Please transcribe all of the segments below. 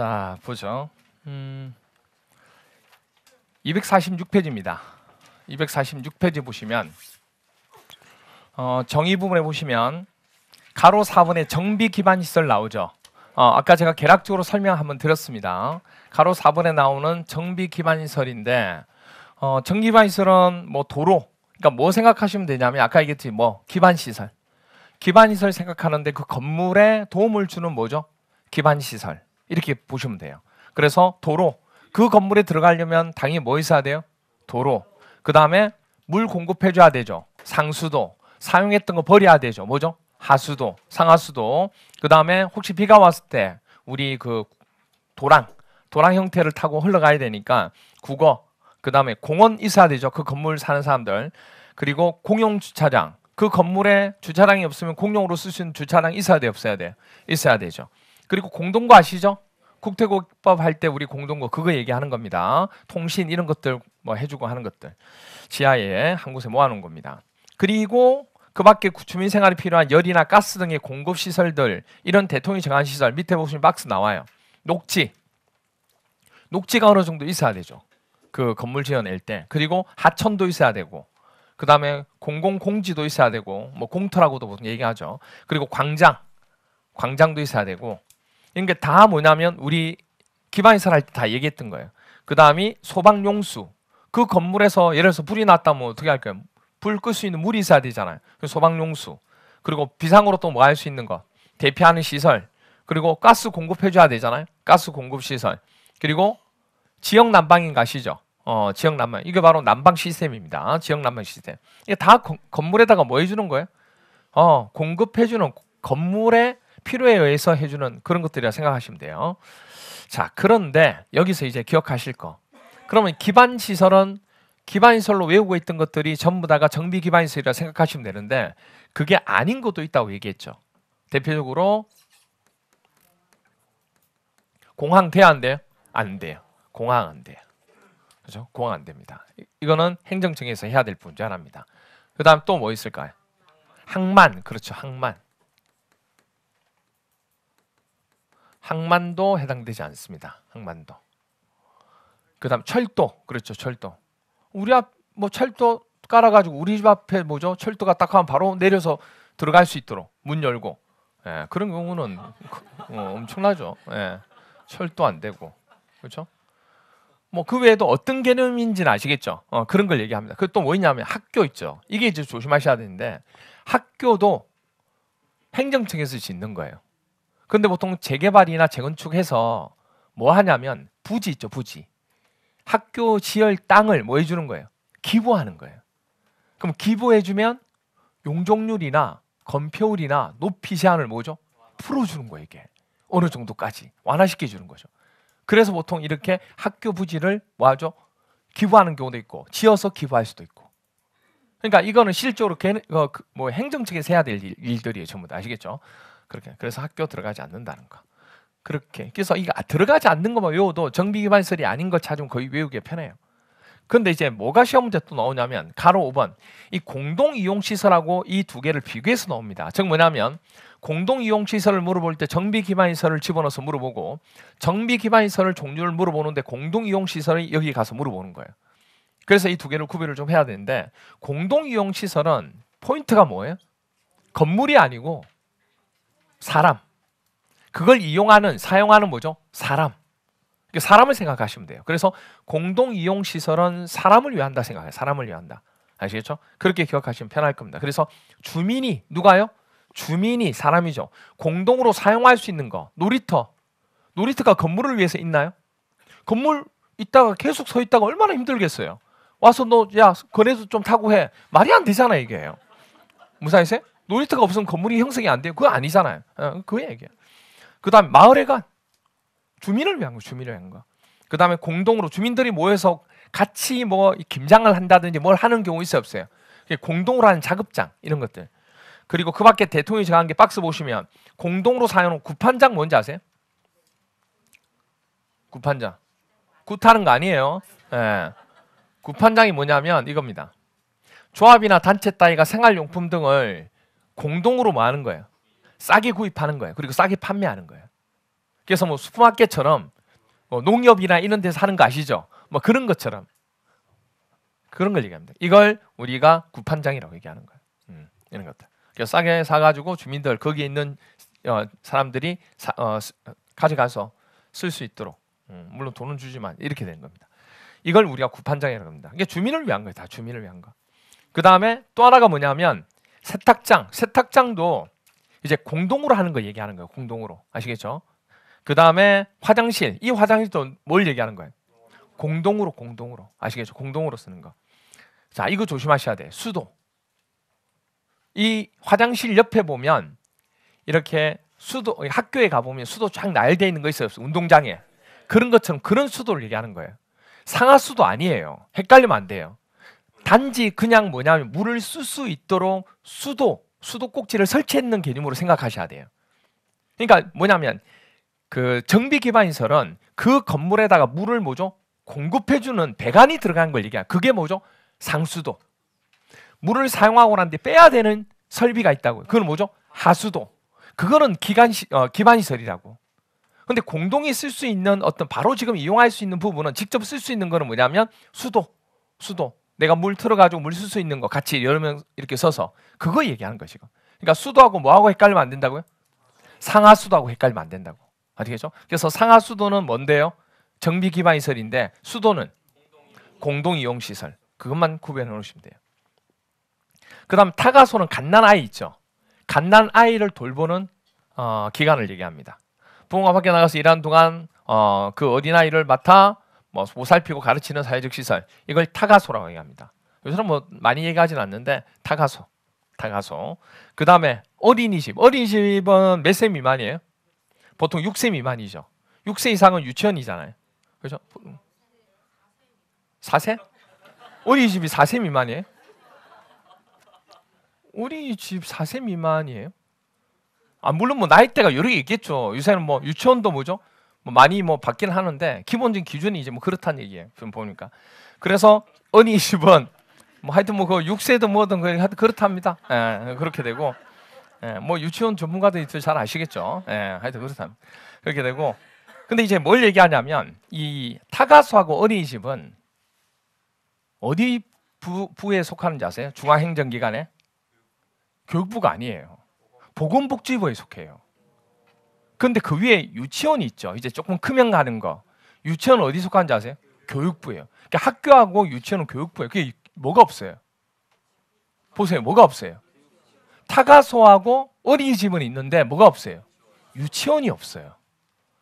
자 보죠. 음, 246페이지입니다. 246페이지 보시면 어, 정의 부분에 보시면 가로 4번에 정비 기반 시설 나오죠. 어, 아까 제가 개략적으로 설명 한번 드렸습니다. 가로 4번에 나오는 정비 기반 시설인데 어, 정비 기반 시설은 뭐 도로 그러니까 뭐 생각하시면 되냐면 아까 얘기했지 뭐 기반 시설 기반 시설 생각하는데 그 건물에 도움을 주는 뭐죠? 기반 시설 이렇게 보시면 돼요. 그래서 도로 그 건물에 들어가려면 당연히 뭐 있어야 돼요? 도로. 그 다음에 물 공급해 줘야 되죠. 상수도. 사용했던 거 버려야 되죠. 뭐죠? 하수도, 상하수도. 그 다음에 혹시 비가 왔을 때 우리 그 도랑, 도랑 형태를 타고 흘러가야 되니까 국어. 그 다음에 공원 있어야 되죠. 그 건물 사는 사람들. 그리고 공용 주차장. 그 건물에 주차장이 없으면 공용으로 쓸수 있는 주차장 있어야 돼, 없어야 돼? 있어야 되죠. 그리고 공동구 아시죠? 국태국밥 할때 우리 공동거 그거 얘기하는 겁니다. 통신 이런 것들 뭐 해주고 하는 것들 지하에 한 곳에 모아놓은 겁니다. 그리고 그 밖에 주민 생활에 필요한 열이나 가스 등의 공급 시설들 이런 대통령이 정한 시설 밑에 보시면 박스 나와요. 녹지 녹지가 어느 정도 있어야 되죠. 그 건물 지어낼 때 그리고 하천도 있어야 되고 그 다음에 공공공지도 있어야 되고 뭐 공터라고도 보통 얘기하죠. 그리고 광장 광장도 있어야 되고 그러니까 다 뭐냐면 우리 기반이설 할 때 다 얘기했던 거예요. 그 다음이 소방용수. 그 건물에서 예를 들어서 불이 났다면 뭐 어떻게 할까요? 불 끌 수 있는 물이 있어야 되잖아요. 그 소방용수. 그리고 비상으로 또 뭐 할 수 있는 거. 대피하는 시설. 그리고 가스 공급해줘야 되잖아요. 가스 공급 시설. 그리고 지역 난방인 가시죠. 어, 지역 난방. 이게 바로 난방 시스템입니다. 지역 난방 시스템. 이게 다 거, 건물에다가 뭐 해주는 거예요? 어, 공급해주는 건물에 필요에 의해서 해주는 그런 것들이라 생각하시면 돼요. 자, 그런데 여기서 이제 기억하실 거. 그러면 기반 시설은 기반 시설로 외우고 있던 것들이 전부 다가 정비 기반 시설이라 생각하시면 되는데 그게 아닌 것도 있다고 얘기했죠. 대표적으로 공항 돼야 안 돼요? 안 돼요. 공항 안 돼요. 그죠? 공항 안 됩니다. 이거는 행정청에서 해야 될 분제 하나입니다. 그다음 또 뭐 있을까요? 항만 그렇죠. 항만 항만도 해당되지 않습니다. 항만도. 그다음 철도 그렇죠 철도. 우리 앞 뭐 철도 깔아가지고 우리 집 앞에 뭐죠 철도가 딱 하면 바로 내려서 들어갈 수 있도록 문 열고 예, 그런 경우는 어, 엄청나죠. 예, 철도 안 되고 그렇죠. 뭐 그 외에도 어떤 개념인지는 아시겠죠. 어, 그런 걸 얘기합니다. 그또 뭐냐면 학교 있죠. 이게 이제 조심하셔야 되는데 학교도 행정청에서 짓는 거예요. 근데 보통 재개발이나 재건축해서 뭐 하냐면 부지 있죠, 부지. 학교 지열 땅을 뭐 해주는 거예요? 기부하는 거예요. 그럼 기부해주면 용적률이나 건폐율이나 높이 제한을 뭐죠? 풀어주는 거예요, 이게. 어느 정도까지 완화시켜주는 거죠. 그래서 보통 이렇게 학교 부지를 뭐하죠? 기부하는 경우도 있고 지어서 기부할 수도 있고 그러니까 이거는 실적으로 개, 어, 그, 뭐 행정 책에서 해야 될 일, 들이에요 전부 다 아시겠죠? 그렇게 그래서 학교 들어가지 않는다는 거. 그렇게 그래서 이거 아, 들어가지 않는 것만 외워도 정비기반설이 아닌 것 찾으면 거의 외우기 편해요. 근데 이제 뭐가 시험 문제 또 나오냐면 가로 5번 이 공동 이용 시설하고 이 두 개를 비교해서 나옵니다. 즉 뭐냐면 공동 이용 시설을 물어볼 때 정비 기반 시설을 집어넣어서 물어보고 정비 기반 시설을 종류를 물어보는데 공동 이용 시설이 여기 가서 물어보는 거예요. 그래서 이 두 개를 구별을 좀 해야 되는데 공동 이용 시설은 포인트가 뭐예요? 건물이 아니고 사람. 그걸 이용하는 사용하는 뭐죠? 사람. 사람을 생각하시면 돼요. 그래서 공동 이용 시설은 사람을 위한다 생각해요. 사람을 위한다. 아시겠죠? 그렇게 기억하시면 편할 겁니다. 그래서 주민이 누가요? 주민이 사람이죠. 공동으로 사용할 수 있는 거. 놀이터. 놀이터가 건물을 위해서 있나요? 건물 있다가 계속 서 있다가 얼마나 힘들겠어요. 와서 너 야, 건에서 좀 타고 해. 말이 안 되잖아, 이게 무사히세요? 놀이터가 없으면 건물이 형성이 안 돼요. 그거 아니잖아요. 어, 그 얘기야. 그다음 에 마을에 간 주민을 위한 거, 주민을 위한 거. 그다음에 공동으로 주민들이 모여서 같이 뭐 김장을 한다든지 뭘 하는 경우 있어요, 없어요? 공동으로 하는 작업장 이런 것들. 그리고 그 밖에 대통령이 정한 게 박스 보시면 공동으로 사용하는 구판장 뭔지 아세요? 구판장. 구타는 거 아니에요. 예. 구판장이 뭐냐면 이겁니다. 조합이나 단체 따위가 생활용품 등을 공동으로 뭐 하는 거예요? 싸게 구입하는 거예요. 그리고 싸게 판매하는 거예요. 그래서 뭐 슈퍼마켓처럼 뭐 농협이나 이런 데서 하는 거 아시죠? 뭐 그런 것처럼 그런 걸 얘기합니다. 이걸 우리가 구판장이라고 얘기하는 거예요. 음, 이런 것들. 그래서 싸게 사가지고 주민들 거기 있는 어, 사람들이 사, 어, 가져가서 쓸 수 있도록 음, 물론 돈은 주지만 이렇게 되는 겁니다. 이걸 우리가 구판장이라고 합니다. 이게 주민을 위한 거예요. 다 주민을 위한 거. 그 다음에 또 하나가 뭐냐면 세탁장, 세탁장도 이제 공동으로 하는 거 얘기하는 거예요. 공동으로 아시겠죠? 그 다음에 화장실, 이 화장실도 뭘 얘기하는 거예요? 공동으로, 공동으로 아시겠죠? 공동으로 쓰는 거. 자, 이거 조심하셔야 돼. 수도. 이 화장실 옆에 보면 이렇게 수도 학교에 가 보면 수도 쫙 나열돼 있는 거 있어요. 운동장에 그런 것처럼 그런 수도를 얘기하는 거예요. 상하 수도 아니에요. 헷갈리면 안 돼요. 단지 그냥 뭐냐면 물을 쓸 수 있도록 수도 수도꼭지를 설치했는 개념으로 생각하셔야 돼요. 그러니까 뭐냐면 그 정비 기반시설은 그 건물에다가 물을 뭐죠? 공급해주는 배관이 들어간 걸 얘기야. 그게 뭐죠? 상수도. 물을 사용하고 난뒤에 빼야 되는 설비가 있다고 그건 뭐죠? 하수도. 그거는 기간 시, 어, 기반시설이라고. 근데 공동이 쓸 수 있는 어떤 바로 지금 이용할 수 있는 부분은 직접 쓸 수 있는 거는 뭐냐면 수도, 수도. 내가 물 틀어가지고 물 쓸 수 있는 거 같이 여러 명 이렇게 써서 그거 얘기하는 것이고. 그러니까 수도하고 뭐하고 헷갈리면 안 된다고요? 상하수도하고 헷갈리면 안 된다고. 아시겠죠? 그래서 상하수도는 뭔데요? 정비 기반 시설인데 수도는 공동 이용 시설. 그것만 구별해 놓으시면 돼요. 그다음 타가소는 갓난 아이 있죠. 갓난 아이를 돌보는 어, 기간을 얘기합니다. 부모가 밖에 나가서 일하는 동안 어, 그 어린아이를 맡아 뭐 보살피고 가르치는 사회적 시설 이걸 타가소라고 얘기합니다. 요새는 뭐 많이 얘기하진 않는데 타가소, 타가소. 그 다음에 어린이집, 어린이집은 몇 세 미만이에요? 보통 6세 미만이죠. 6세 이상은 유치원이잖아요. 그렇죠? 4세? 어린이집이 4세 미만이에요? 어린이집 4세 미만이에요? 아 물론 뭐 나이대가 여러 개 있겠죠. 요새는 뭐 유치원도 뭐죠? 뭐 많이 뭐 받긴 하는데 기본적인 기준이 이제 뭐 그렇다는 얘기예요. 지금 보니까. 그래서 언니 20원 뭐 하여튼 뭐그 6세든 뭐든 그 하여튼 그렇답니다. 예, 그렇게 되고 예, 뭐 유치원 전문가들이 잘 아시겠죠. 예, 하여튼 그렇답니다. 그렇게 되고 근데 이제 뭘 얘기하냐면 이 타가수하고 어린이집은 어디 부, 부에 속하는지 아세요? 중앙행정기관에 교육부가 아니에요. 보건복지부에 속해요. 그런데 그 위에 유치원이 있죠. 이제 조금 크면 가는 거. 유치원 어디 속한지 아세요? 교육부예요. 그러니까 학교하고 유치원은 교육부예요. 그게 뭐가 없어요? 보세요. 뭐가 없어요? 타가소하고 어린이집은 있는데 뭐가 없어요? 유치원이 없어요.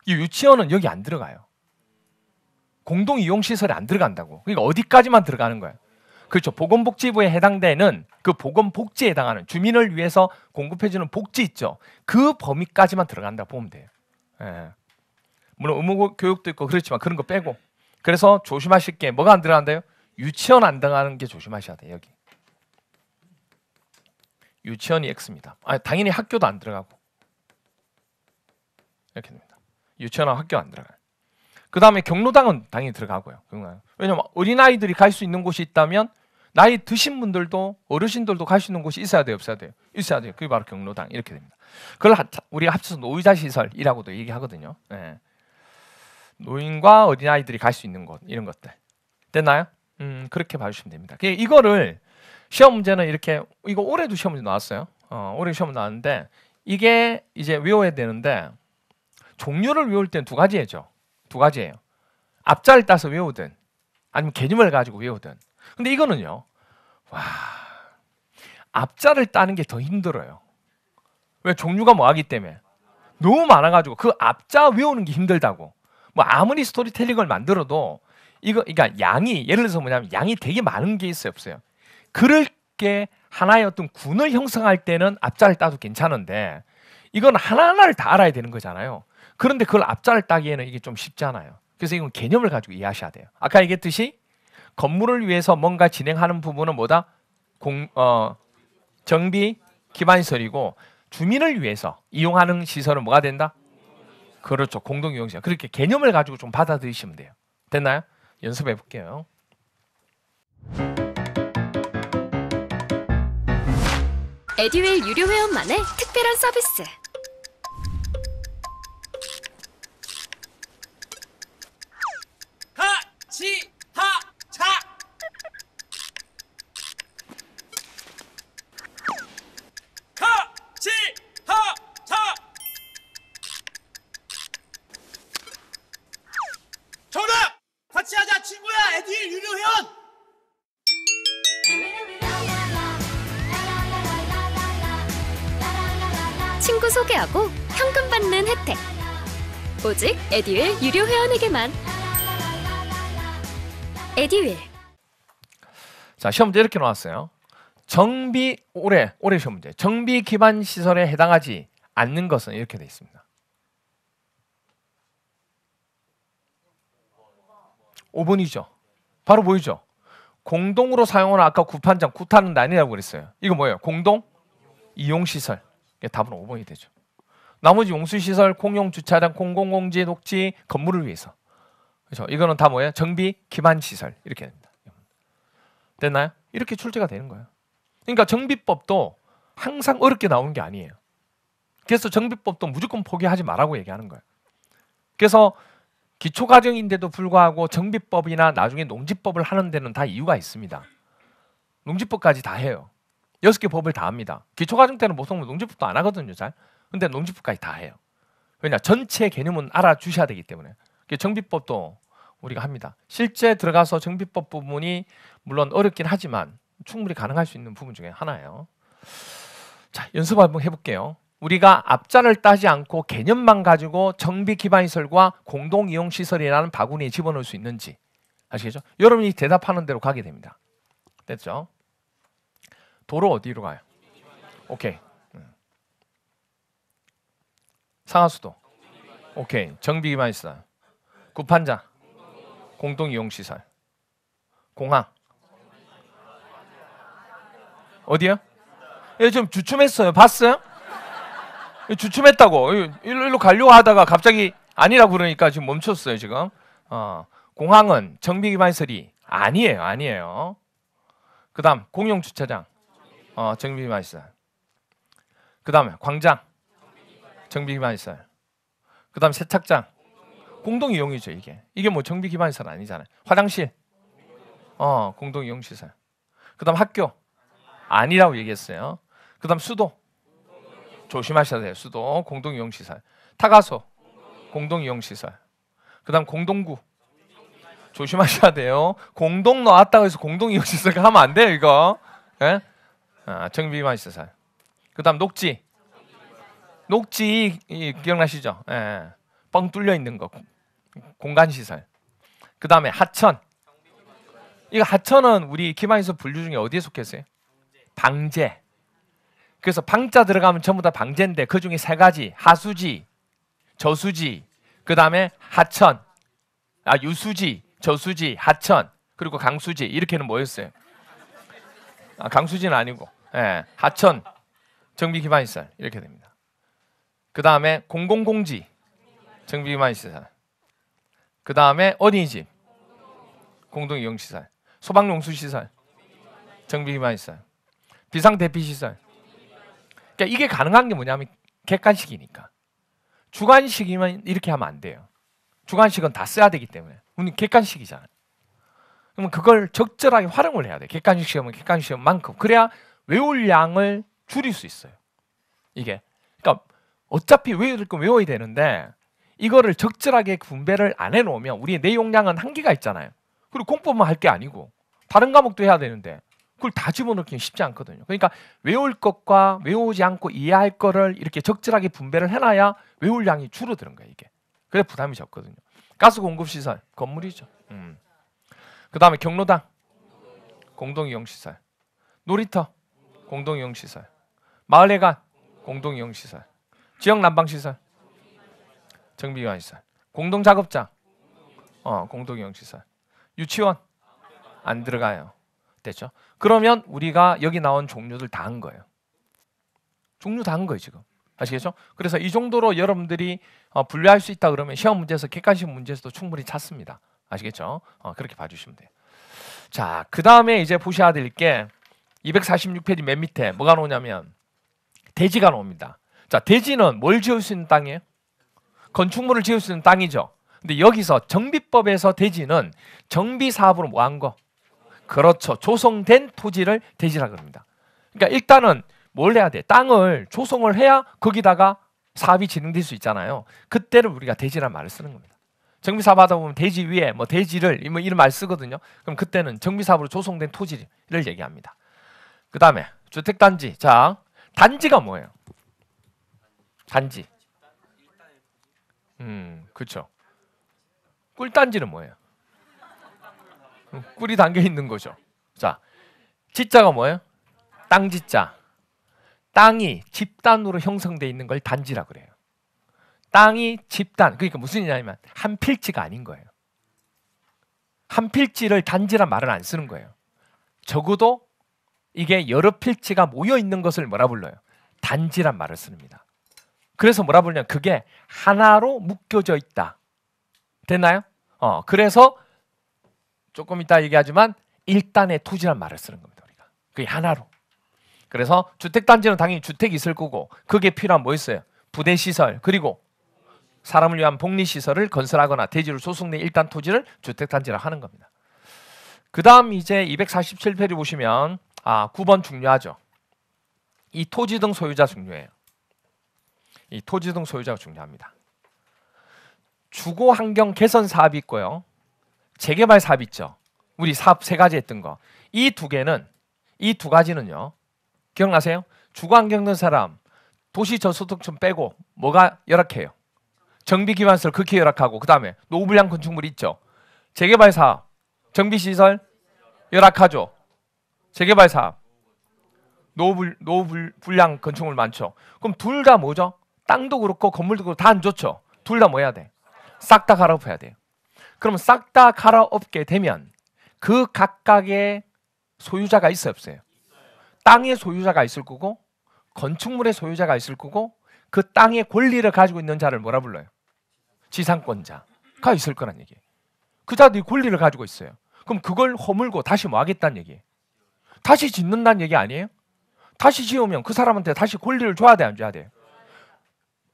이 유치원은 여기 안 들어가요. 공동 이용 시설에 안 들어간다고. 그러니까 어디까지만 들어가는 거예요? 그렇죠. 보건복지부에 해당되는 그 보건 복지에 해당하는 주민을 위해서 공급해주는 복지 있죠. 그 범위까지만 들어간다 보면 돼요. 예. 물론 의무 교육도 있고 그렇지만 그런 거 빼고. 그래서 조심하실 게 뭐가 안들어간대요 유치원 안들어가는게 조심하셔야 돼요. 여기. 유치원이 X입니다. 아, 당연히 학교도 안 들어가고. 이렇게 됩니다. 유치원하 학교 안 들어가요. 그 다음에 경로당은 당연히 들어가고요. 왜냐면 하 어린아이들이 갈 수 있는 곳이 있다면 나이 드신 분들도 어르신들도 갈 수 있는 곳이 있어야 돼요, 없어야 돼요? 있어야 돼요. 그게 바로 경로당 이렇게 됩니다. 그걸 우리 가 합쳐서 노이자 시설이라고도 얘기하거든요. 예. 노인과 어린아이들이 갈 수 있는 곳 이런 것들 됐나요? 음, 그렇게 봐주시면 됩니다. 그 이거를 시험 문제는 이렇게 이거 올해도 시험 문제 나왔어요. 어, 올해 시험 문제 나왔는데 이게 이제 외워야 되는데 종류를 외울 때는 두가지예요두 가지예요. 앞자를 따서 외우든 아니면 개념을 가지고 외우든 근데 이거는요. 와. 앞자를 따는 게 더 힘들어요. 왜 종류가 뭐하기 때문에 너무 많아가지고 그 앞자 외우는 게 힘들다고. 뭐 아무리 스토리텔링을 만들어도 이거 그러니까 양이 예를 들어서 뭐냐면 양이 되게 많은 게 있어요 없어요. 그럴 게 하나의 어떤 군을 형성할 때는 앞자를 따도 괜찮은데 이건 하나하나를 다 알아야 되는 거잖아요. 그런데 그걸 앞자를 따기에는 이게 좀쉽잖아요 그래서 이건 개념을 가지고 이해하셔야 돼요. 아까 얘기했듯이 건물을 위해서 뭔가 진행하는 부분은 뭐다? 공, 어, 정비 기반시설이고 주민을 위해서 이용하는 시설은 뭐가 된다? 그렇죠. 공동이용시설. 그렇게 개념을 가지고 좀 받아들이시면 돼요. 됐나요? 연습해 볼게요. 에디웰 유료 회원만의 특별한 서비스. 같이 오직 에듀웰 유료 회원에게만 에듀윌 자 시험 문제 이렇게 나왔어요 정비 올해 올해 시험 문제 정비 기반 시설에 해당하지 않는 것은 이렇게 돼 있습니다 5번이죠 바로 보이죠 공동으로 사용하는 아까 구판장 구타는 난이라고 그랬어요 이거 뭐예요 공동 이용시설 답은 5번이 되죠 나머지 용수시설, 공용주차장, 공공공지, 녹지, 건물을 위해서. 그렇죠? 이거는 다 뭐예요? 정비 기반 시설 이렇게 됩니다. 됐나요? 이렇게 출제가 되는 거예요. 그러니까 정비법도 항상 어렵게 나오는 게 아니에요. 그래서 정비법도 무조건 포기하지 말라고 얘기하는 거예요. 그래서 기초과정인데도 불구하고 정비법이나 나중에 농지법을 하는 데는 다 이유가 있습니다. 농지법까지 다 해요. 여섯 개 법을 다 합니다. 기초과정 때는 보통 농지법도 안 하거든요, 잘. 근데 농지법까지 다 해요. 왜냐 전체 개념은 알아주셔야 되기 때문에 정비법도 우리가 합니다. 실제 들어가서 정비법 부분이 물론 어렵긴 하지만 충분히 가능할 수 있는 부분 중에 하나예요. 자 연습 한번 해볼게요. 우리가 앞자를 따지 않고 개념만 가지고 정비 기반 시설과 공동 이용 시설이라는 바구니에 집어넣을 수 있는지 아시겠죠? 여러분이 대답하는 대로 가게 됩니다. 됐죠? 도로 어디로 가요? 오케이. 상하수도. 오케이. 정비기반시설. 구판자. 공동이용시설. 공항. 어디요? 예, 지 주춤했어요. 봤어요? 예, 주춤했다고. 예, 일로, 일로 가려고 하다가 갑자기 아니라고 그러니까 지금 멈췄어요, 지금. 어, 공항은 정비기반시설이 아니에요, 아니에요. 그 다음, 공용주차장. 어, 정비기반시설. 그 다음에 광장. 정비 기반 시설. 그다음 세탁장 공동 이용이죠 이게. 이게 뭐 정비 기반 시설 아니잖아요. 화장실 어 공동 이용 시설. 그다음 학교 아니라고 얘기했어요. 그다음 수도 조심하셔야 돼요. 수도 공동 이용 시설. 타가소 공동 이용 시설. 그다음 공동구 조심하셔야 돼요. 공동 나왔다고 해서 공동 이용 시설 하면 안 돼요 이거. 예? 아, 정비 기반 시설. 그다음 녹지 녹지 기억나시죠? 예, 예. 뻥 뚫려 있는 거 공간 시설. 그 다음에 하천. 이 하천은 우리 기반에서 분류 중에 어디에 속했어요? 방제. 그래서 방자 들어가면 전부 다 방제인데 그 중에 세 가지 하수지, 저수지, 그 다음에 하천, 아 유수지, 저수지, 하천 그리고 강수지 이렇게는 뭐였어요? 아, 강수지는 아니고 예, 하천 정비 기반 시설 이렇게 됩니다. 그 다음에 공공공지 정비기관시설. 그 다음에 어린이집 공동이용시설, 소방용수시설, 정비기관시설, 비상대피시설. 그러니까 이게 가능한 게 뭐냐면 객관식이니까. 주관식이면 이렇게 하면 안 돼요. 주관식은 다 써야 되기 때문에. 우리 객관식이잖아요. 그러면 그걸 적절하게 활용을 해야 돼. 객관식 시험은 객관식 시험만큼 그래야 외울 양을 줄일 수 있어요. 이게 어차피 외울 건 외워야 되는데 이거를 적절하게 분배를 안 해놓으면 우리의 내용량은 한계가 있잖아요. 그리고 공부만 할 게 아니고 다른 과목도 해야 되는데 그걸 다 집어넣기는 쉽지 않거든요. 그러니까 외울 것과 외우지 않고 이해할 거를 이렇게 적절하게 분배를 해놔야 외울 양이 줄어드는 거예요. 이게 그래 부담이 적거든요. 가스 공급 시설 건물이죠. 음. 그 다음에 경로당 공동 이용 시설, 놀이터 공동 이용 시설, 마을회관 공동 이용 시설, 지역 난방시설, 정비기관시설, 공동작업자, 어, 공동영시설, 유치원 안 들어가요. 됐죠? 그러면 우리가 여기 나온 종류들 다 한 거예요. 종류 다 한 거예요 지금. 아시겠죠? 그래서 이 정도로 여러분들이 어, 분류할 수 있다 그러면 시험 문제에서 객관식 문제에서도 충분히 찾습니다. 아시겠죠? 어, 그렇게 봐주시면 돼요. 자, 그 다음에 이제 보셔야 될 게 246페이지 맨 밑에 뭐가 나오냐면 대지가 나옵니다. 자, 대지는 뭘 지을 수 있는 땅이에요? 건축물을 지을 수 있는 땅이죠. 근데 여기서 정비법에서 대지는 정비 사업으로 뭐 한 거? 그렇죠. 조성된 토지를 대지라 그럽니다. 그러니까 일단은 뭘 해야 돼? 땅을 조성을 해야 거기다가 사업이 진행될 수 있잖아요. 그때를 우리가 대지란 말을 쓰는 겁니다. 정비 사업 하다 보면 대지 위에 뭐 대지를 뭐 이런 말 쓰거든요. 그럼 그때는 정비 사업으로 조성된 토지를 얘기합니다. 그다음에 주택 단지. 자, 단지가 뭐예요? 단지. 음, 그렇죠. 꿀단지는 뭐예요? 음, 꿀이 담겨 있는 거죠. 자, 지자가 뭐예요? 땅지자. 땅이 집단으로 형성돼 있는 걸 단지라 그래요. 땅이 집단. 그러니까 무슨 이냐면 한 필지가 아닌 거예요. 한 필지를 단지란 말을 안 쓰는 거예요. 적어도 이게 여러 필지가 모여 있는 것을 뭐라 불러요? 단지란 말을 씁니다. 그래서 뭐라 부르냐? 그게 하나로 묶여져 있다. 됐나요? 어, 그래서 조금 이따 얘기하지만 일단의 토지란 말을 쓰는 겁니다. 우리가 그게 하나로. 그래서 주택 단지는 당연히 주택이 있을 거고 그게 필요한 뭐 있어요? 부대 시설 그리고 사람을 위한 복리 시설을 건설하거나 대지를 소속 내 일단 토지를 주택 단지라 하는 겁니다. 그다음 이제 247페이지 보시면 아 9번 중요하죠. 이 토지 등 소유자 중요해요. 이 토지등 소유자가 중요합니다. 주거 환경 개선 사업이 있고요. 재개발 사업 있죠. 우리 사업 세 가지 했던 거. 이 두 개는 이 두 가지는요. 기억나세요? 주거 환경 된 사람 도시 저소득층 빼고 뭐가 열악해요? 정비 기반시설 극히 열악하고 그다음에 노후불량 건축물 있죠. 재개발 사업, 정비 시설 열악하죠. 재개발 사업, 노후불량 건축물 많죠. 그럼 둘 다 뭐죠? 땅도 그렇고 건물도 그렇고 다 안 좋죠. 둘 다 뭐 해야 돼? 싹 다 갈아엎어야 돼요. 그럼 싹 다 갈아엎게 되면 그 각각의 소유자가 있어요, 없어요? 땅의 소유자가 있을 거고 건축물의 소유자가 있을 거고 그 땅의 권리를 가지고 있는 자를 뭐라 불러요? 지상권자가 있을 거란 얘기예요. 그 자들이 권리를 가지고 있어요. 그럼 그걸 허물고 다시 뭐 하겠다는 얘기예요? 다시 짓는다는 얘기 아니에요? 다시 지으면 그 사람한테 다시 권리를 줘야 돼, 안 줘야 돼요?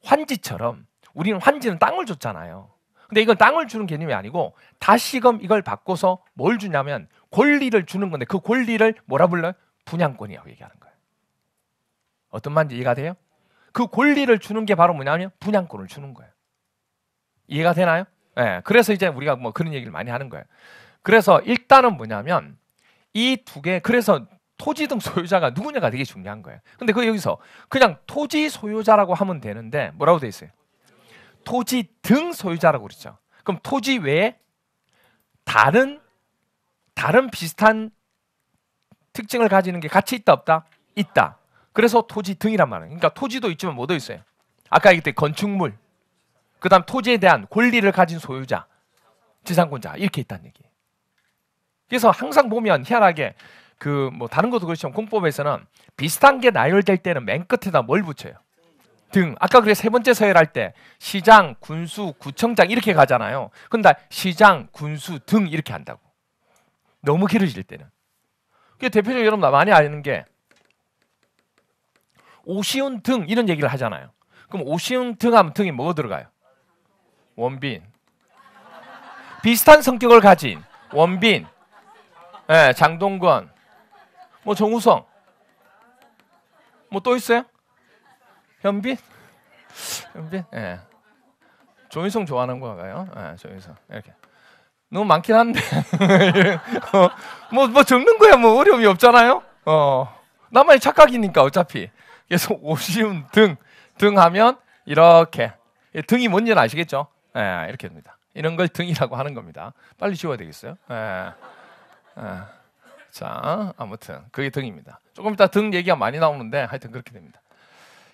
환지처럼 우리는 환지는 땅을 줬잖아요. 근데 이건 땅을 주는 개념이 아니고 다시금 이걸 바꿔서 뭘 주냐면 권리를 주는 건데 그 권리를 뭐라 불러요? 분양권이라고 얘기하는 거예요. 어떤 말인지 이해가 돼요? 그 권리를 주는 게 바로 뭐냐면 분양권을 주는 거예요. 이해가 되나요? 예. 네, 그래서 이제 우리가 뭐 그런 얘기를 많이 하는 거예요. 그래서 일단은 뭐냐면 이 두 개 그래서 토지 등 소유자가 누구냐가 되게 중요한 거예요. 근데 그 여기서 그냥 토지 소유자라고 하면 되는데 뭐라고 돼 있어요? 토지 등 소유자라고 그랬죠. 그럼 토지 외에 다른 다른 비슷한 특징을 가지는 게 같이 있다 없다? 있다. 그래서 토지 등이란 말은 그러니까 토지도 있지만 뭐도 있어요. 아까 얘기했던 건축물. 그다음 토지에 대한 권리를 가진 소유자, 지상권자 이렇게 있다는 얘기예요. 그래서 항상 보면 희한하게 그뭐 다른 것도 그렇지만 공법에서는 비슷한 게 나열될 때는 맨 끝에다 뭘 붙여요? 등. 아까 그래 세 번째 서열할 때 시장, 군수, 구청장 이렇게 가잖아요. 근데 시장, 군수 등 이렇게 한다고. 너무 길어질 때는. 그 대표적으로 여러분 많이 아는 게오시운등 이런 얘기를 하잖아요. 그럼 오시운등 하면 등이 뭐가 들어가요? 원빈. 비슷한 성격을 가진 원빈, 예, 장동건, 뭐 정우성. 뭐 또 있어요? 현빈? 현빈? 예. 조인성 좋아하는 거같요 네, 예, 조인성. 이렇게. 너무 많긴 한데. 어, 뭐, 뭐 적는 거야. 뭐 어려움이 없잖아요. 어. 나만의 착각이니까 어차피. 계속 오시움 등, 등 하면 이렇게. 등이 뭔지 아시겠죠? 예, 이렇게 됩니다. 이런 걸 등이라고 하는 겁니다. 빨리 지워야 되겠어요? 예. 예. 자, 아무튼 그게 등입니다. 조금 이따 등 얘기가 많이 나오는데 하여튼 그렇게 됩니다.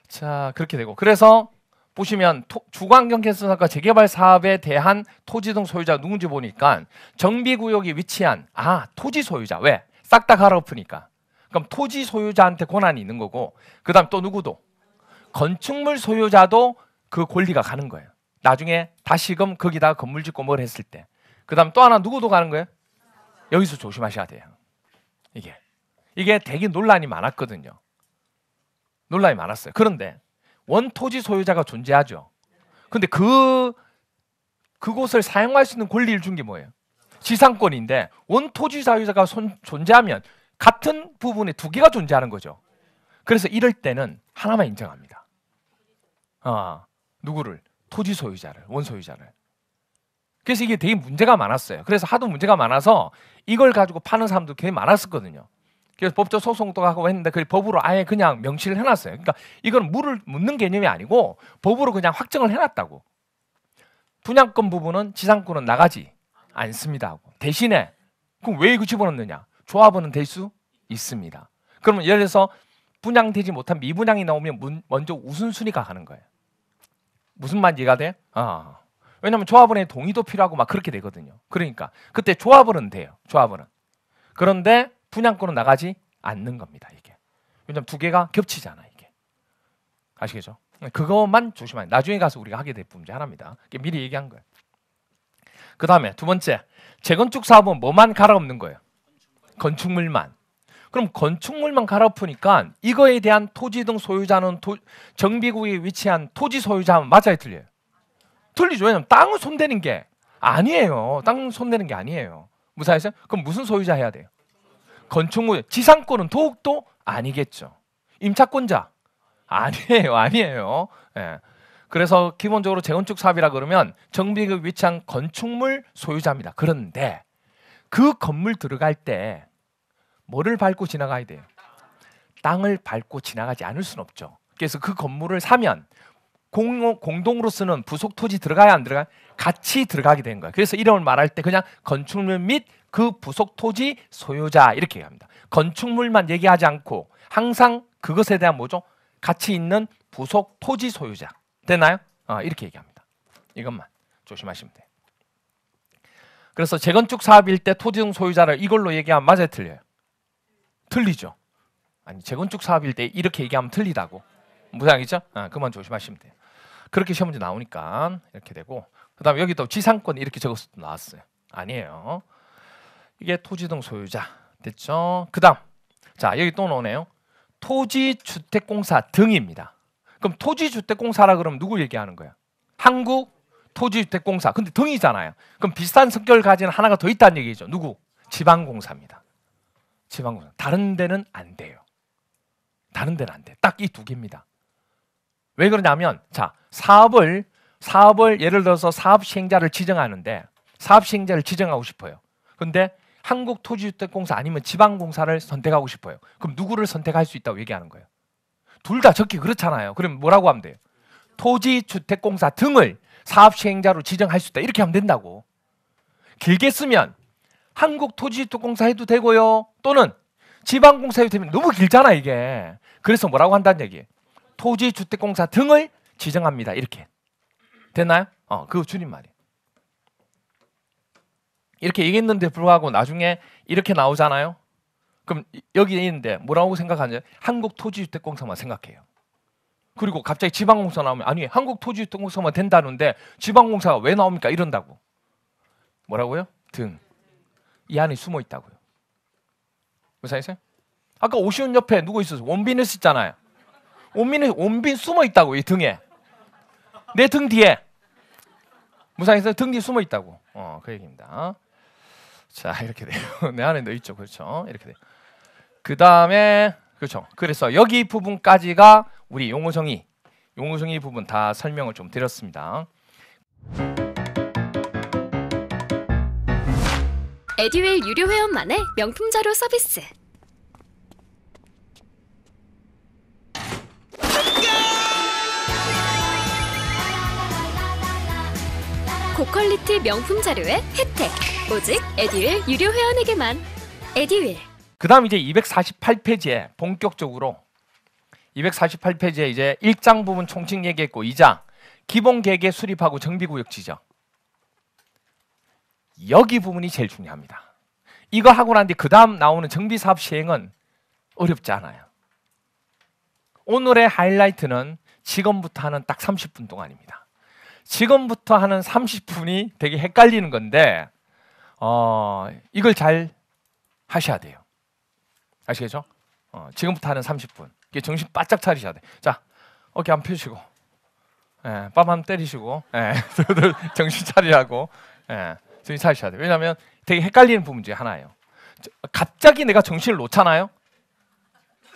자, 그렇게 되고 그래서 보시면 토, 주관경 캐스터가 재개발 사업에 대한 토지 등 소유자 누군지 보니까 정비구역이 위치한 아 토지 소유자 왜 싹 다 갈아엎으니까 그럼 토지 소유자한테 권한이 있는 거고 그다음 또 누구도 건축물 소유자도 그 권리가 가는 거예요. 나중에 다시금 거기다 건물 짓고 뭘 했을 때 그다음 또 하나 누구도 가는 거예요? 여기서 조심하셔야 돼요. 이게 이게 되게 논란이 많았거든요. 논란이 많았어요. 그런데 원토지 소유자가 존재하죠. 근데 그 그곳을 사용할 수 있는 권리를 준 게 뭐예요? 지상권인데 원토지 소유자가 존재하면 같은 부분에 두 개가 존재하는 거죠. 그래서 이럴 때는 하나만 인정합니다. 아, 누구를? 토지 소유자를, 원 소유자를. 그래서 이게 되게 문제가 많았어요. 그래서 하도 문제가 많아서 이걸 가지고 파는 사람도 굉장히 많았었거든요. 그래서 법적 소송도 하고 했는데 그 법으로 아예 그냥 명시를 해놨어요. 그러니까 이건 물을 묻는 개념이 아니고 법으로 그냥 확정을 해놨다고. 분양권 부분은 지상권은 나가지 않습니다 하고 대신에 그럼 왜 이거 집어넣느냐? 조합원은 될 수 있습니다. 그러면 예를 들어서 분양되지 못한 미분양이 나오면 문, 먼저 우선순위가 가는 거예요. 무슨 말인지 이해가 돼? 아. 왜냐면 조합원의 동의도 필요하고 막 그렇게 되거든요. 그러니까 그때 조합원은 돼요. 조합원은. 그런데 분양권은 나가지 않는 겁니다. 이게. 왜냐면두 개가 겹치잖아 이게. 아시겠죠? 그것만 조심하세요. 나중에 가서 우리가 하게 될 문제 하나입니다. 미리 얘기한 거예요. 그 다음에 두 번째 재건축 사업은 뭐만 갈아엎는 거예요? 건축물만. 그럼 건축물만 갈아엎으니까 이거에 대한 토지 등 소유자는 도, 정비구에 위치한 토지 소유자는 맞아야 틀려요? 틀리죠. 왜냐면 땅을 손대는 게 아니에요. 땅 손대는 게 아니에요. 무사해서 그럼 무슨 소유자 해야 돼요? 건축물 지상권은 더욱더 아니겠죠. 임차권자 아니에요, 아니에요. 예. 그래서 기본적으로 재건축 사업이라 그러면 정비계 위치한 건축물 소유자입니다. 그런데 그 건물 들어갈 때 뭐를 밟고 지나가야 돼요? 땅을 밟고 지나가지 않을 순 없죠. 그래서 그 건물을 사면 공, 공동으로 쓰는 부속 토지 들어가야 안 들어가요? 같이 들어가게 된거예 그래서 이름을 말할 때 그냥 건축물 및 그 부속 토지 소유자 이렇게 합니다. 건축물만 얘기하지 않고 항상 그것에 대한 뭐죠? 같이 있는 부속 토지 소유자 되나요? 어, 이렇게 얘기합니다. 이것만 조심하시면 돼요. 그래서 재건축 사업일 때 토지 등 소유자를 이걸로 얘기하면 맞아요, 틀려요? 틀리죠. 아니 재건축 사업일 때 이렇게 얘기하면 틀리다고 무상이죠? 아, 그만 조심하시면 돼요. 그렇게 시험 문제 나오니까 이렇게 되고 그다음에 여기 또 지상권 이렇게 적어서 나왔어요. 아니에요. 이게 토지등 소유자 됐죠? 그다음 자 여기 또 나오네요. 토지주택공사 등입니다. 그럼 토지주택공사라 그러면 누구 얘기하는 거야? 한국 토지주택공사. 근데 등이잖아요. 그럼 비슷한 성격을 가진 하나가 더 있다는 얘기죠. 누구? 지방공사입니다. 지방공사. 다른 데는 안 돼요. 다른 데는 안 돼. 딱 이 두 개입니다. 왜 그러냐면 자 사업을 사업을 예를 들어서 사업 시행자를 지정하는데 사업 시행자를 지정하고 싶어요. 근데 한국토지주택공사 아니면 지방공사를 선택하고 싶어요. 그럼 누구를 선택할 수 있다고 얘기하는 거예요. 둘 다 적기 그렇잖아요. 그럼 뭐라고 하면 돼요? 토지주택공사 등을 사업 시행자로 지정할 수 있다. 이렇게 하면 된다고. 길게 쓰면 한국토지주택공사 해도 되고요. 또는 지방공사 해도 되면 너무 길잖아 이게. 그래서 뭐라고 한다는 얘기예요. 토지주택공사 등을 지정합니다. 이렇게 됐나요? 어, 그 줄임말이에요. 이렇게 얘기했는데 불구하고 나중에 이렇게 나오잖아요. 그럼 여기 있는데 뭐라고 생각하냐? 한국토지주택공사만 생각해요. 그리고 갑자기 지방공사 나오면 아니 한국토지주택공사만 된다는데 지방공사가 왜 나옵니까? 이런다고. 뭐라고요? 등. 이 안에 숨어 있다고요. 무사했어요? 아까 오시온 옆에 누구 있었어요? 원빈을 쓰잖아요. 온빈은 온빈 숨어 있다고 이 등에 내 등 뒤에 무상에서 등 뒤에 숨어 있다고 어, 그 얘기입니다. 자 이렇게 돼요. 내 안에 너 있죠, 그렇죠? 이렇게 돼. 그 다음에 그렇죠. 그래서 여기 부분까지가 우리 용호정이용호정이 부분 다 설명을 좀 드렸습니다. 에듀웰 유료 회원만의 명품 자료 서비스. 고퀄리티 명품 자료의 혜택 오직 에듀윌 유료 회원에게만 에듀윌 그 다음 이제 248페이지에 본격적으로 248페이지에 이제 1장 부분 총칭 얘기했고 2장 기본 계획의 수립하고 정비구역 지적 여기 부분이 제일 중요합니다 이거 하고 난뒤그 다음 나오는 정비사업 시행은 어렵지 않아요 오늘의 하이라이트는 지금부터 하는 딱 30분 동안입니다 지금부터 하는 30분이 되게 헷갈리는 건데 어, 이걸 잘 하셔야 돼요. 아시겠죠? 어, 지금부터 하는 30분. 이게 정신 바짝 차리셔야 돼. 자, 어깨 안 펴시고, 예, 뺨한 때리시고, 예, 정신 차리라고, 예, 정신 차리셔야 돼. 왜냐하면 되게 헷갈리는 부분 중에 하나예요. 저, 갑자기 내가 정신을 놓잖아요.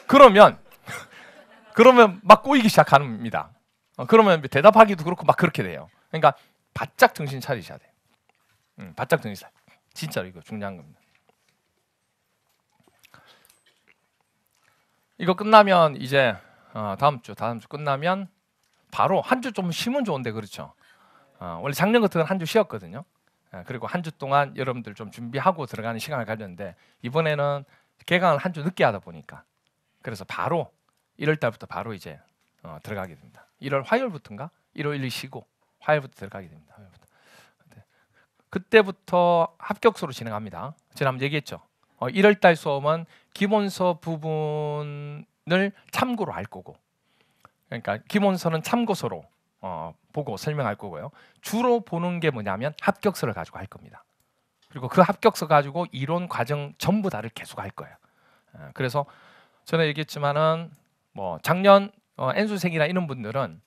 그러면 그러면 막 꼬이기 시작합니다. 어, 그러면 대답하기도 그렇고 막 그렇게 돼요. 그러니까 바짝 정신 차리셔야 돼요. 음, 바짝 정신 차려. 진짜로 이거 중요한 겁니다. 이거 끝나면 이제 어, 다음 주 다음 주 끝나면 바로 한 주 좀 쉬면 좋은데 그렇죠. 어, 원래 작년 같은 건한주 쉬었거든요. 예, 그리고 한 주 동안 여러분들 좀 준비하고 들어가는 시간을 가졌는데 이번에는 개강을 한 주 늦게 하다 보니까 그래서 바로 1월 달부터 바로 이제 어, 들어가게 됩니다. 1월 화요일부터인가? 1월 1일 쉬고 화요일부터 들어가게 됩니다. 그때부터 합격수로 진행합니다. 제가 번 얘기했죠. 어, 1월 달 수업은 기본 수 부분을 참고로 알 거고 그러니까 기본서는 참고서로 어, 보고 설명할 거고요. 주로 보는 게 뭐냐면 합격서를 가지고 할 겁니다. 그리고 그 합격서 가지고 이론 과정 전부 다를 계속 할 거예요. 어, 그래서 전에 얘기했지만은 뭐 작년 어, 엔수생이나 이런 분들은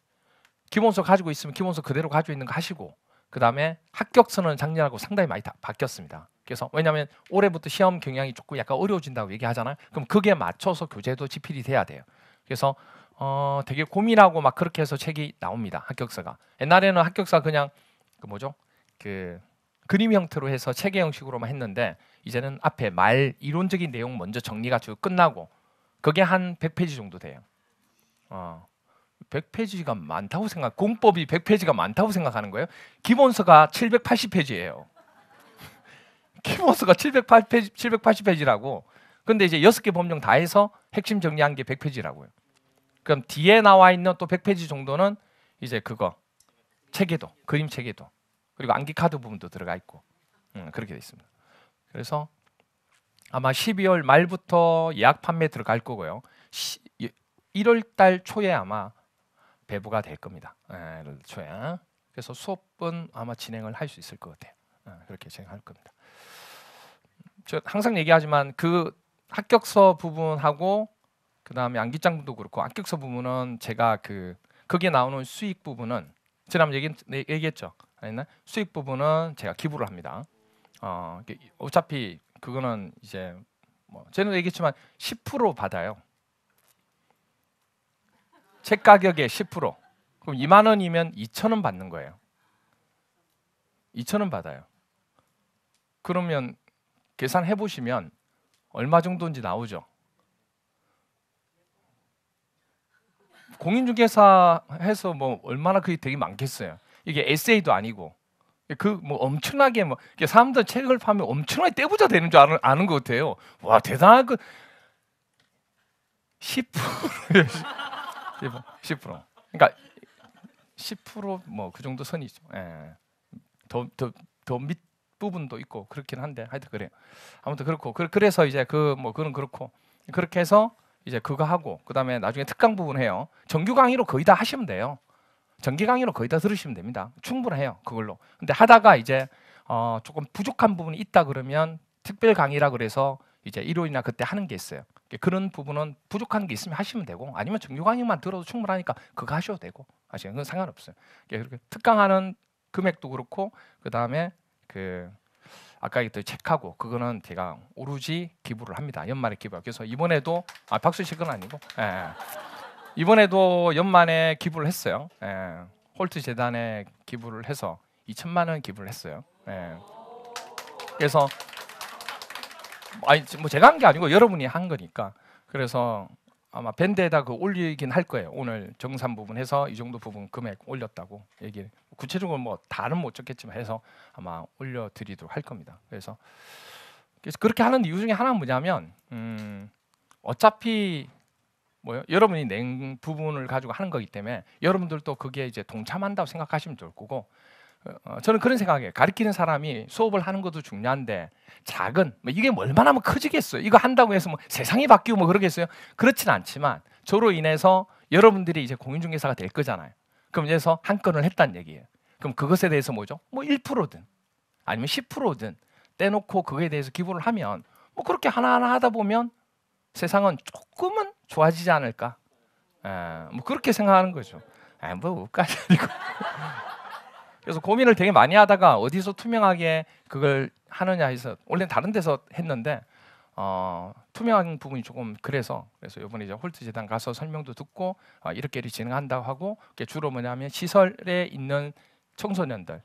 기본서 가지고 있으면 기본서 그대로 가지고 있는 거 하시고 그 다음에 합격선은 작년하고 상당히 많이 다 바뀌었습니다. 그래서 왜냐하면 올해부터 시험 경향이 조금 약간 어려워진다고 얘기하잖아요. 그럼 그게 맞춰서 교재도 집필이 돼야 돼요. 그래서 어, 되게 고민하고 막 그렇게 해서 책이 나옵니다. 합격서가 옛날에는 합격서 그냥 그 뭐죠 그 그림 형태로 해서 책의 형식으로만 했는데 이제는 앞에 말 이론적인 내용 먼저 정리가 쭉 끝나고 그게 한 100페이지 정도 돼요. 어, 100페이지가 많다고 생각, 공법이 100페이지가 많다고 생각하는 거예요. 기본서가 780페이지예요. 기본서가 780페이지, 780페이지라고. 근데 이제 여섯 개 법령 다 해서 핵심 정리한 게 100페이지라고요. 그럼 뒤에 나와 있는 또 100페이지 정도는 이제 그거 체계도, 그림 체계도, 그리고 암기 카드 부분도 들어가 있고, 음, 그렇게 돼 있습니다. 그래서 아마 12월 말부터 예약 판매 들어갈 거고요. 시, 1월 달 초에 아마 배부가 될 겁니다. 1월 예, 초에. 그래서 수업은 아마 진행을 할 수 있을 것 같아요. 예, 그렇게 진행할 겁니다. 저 항상 얘기하지만 그 합격서 부분하고 그 다음에 안기장 부도 그렇고 합격서 부분은 제가 그 거기에 나오는 수익 부분은 지난 얘기 네, 얘기했죠. 아니나 수익 부분은 제가 기부를 합니다. 어 어차피 그거는 이제 뭐 저는 얘기했지만 10% 받아요. 책 가격의 10% 그럼 2만 원이면 2천 원 받는 거예요. 2천 원 받아요. 그러면 계산해 보시면 얼마 정도인지 나오죠. 공인중개사 해서 뭐 얼마나 그게 되게 많겠어요. 이게 에세이도 아니고 그 뭐 엄청나게 뭐 사람들 책을 파면 엄청나게 떼부자 되는 줄 아는, 아는 것 같아요. 와 대단한 그 10%. 10%. 10%. 그러니까 10%뭐 그 정도 선이죠. 예. 더더 밑 부분도 있고 그렇긴 한데 하여튼 그래요. 아무튼 그렇고 그, 래서 이제 그 뭐 그런 그렇고 그렇게 해서 이제 그거 하고 그다음에 나중에 특강 부분 해요. 정규 강의로 거의 다 하시면 돼요. 정기 강의로 거의 다 들으시면 됩니다. 충분해요. 그걸로. 근데 하다가 이제 어 조금 부족한 부분이 있다 그러면 특별 강의라 그래서 이제 일요일이나 그때 하는 게 있어요. 그런 부분은 부족한 게 있으면 하시면 되고 아니면 정규 강의만 들어도 충분하니까 그거 하셔도 되고 아시는 건 상관없어요. 그렇게 특강하는 금액도 그렇고 그 다음에 그 아까 얘기했던 책하고 그거는 제가 오로지 기부를 합니다. 연말에 기부. 그래서 이번에도 아 박수식은 아니고 예, 예. 이번에도 연말에 기부를 했어요. 예. 홀트 재단에 기부를 해서 2천만 원 기부를 했어요. 예. 그래서 아니 뭐 제가 한 게 아니고 여러분이 한 거니까 그래서 아마 밴드에다 그 올리긴 할 거예요. 오늘 정산 부분 해서 이 정도 부분 금액 올렸다고 얘기를 구체적으로 뭐다른못 적겠지만 해서 아마 올려드리도록 할 겁니다. 그래서, 그래서 그렇게 하는 이유 중에 하나는 뭐냐면 음, 어차피 뭐요? 여러분이 낸 부분을 가지고 하는 거기 때문에 여러분들도 그게 이제 동참한다고 생각하시면 좋을 거고 어, 저는 그런 생각이에요. 가르치는 사람이 수업을 하는 것도 중요한데 작은 뭐 이게 뭐 얼마나 뭐 커지겠어요. 이거 한다고 해서 뭐 세상이 바뀌고 뭐 그러겠어요. 그렇진 않지만 저로 인해서 여러분들이 이제 공인중개사가 될 거잖아요. 그럼 그래서 한 건을 했단 얘기예요. 그럼 그것에 대해서 뭐죠? 뭐 1%든 아니면 10%든 떼놓고 그거에 대해서 기부를 하면 뭐 그렇게 하나하나 하다 보면 세상은 조금은 좋아지지 않을까? 에, 예, 뭐 그렇게 생각하는 거죠. 에, 아, 뭐 까지 아니고. 그래서 고민을 되게 많이 하다가 어디서 투명하게 그걸 하느냐 해서 원래 다른 데서 했는데 어, 투명한 부분이 조금 그래서 그래서 이번에 이제 홀트 재단 가서 설명도 듣고 어, 이렇게 진행한다고 하고 그게 주로 뭐냐면 시설에 있는 청소년들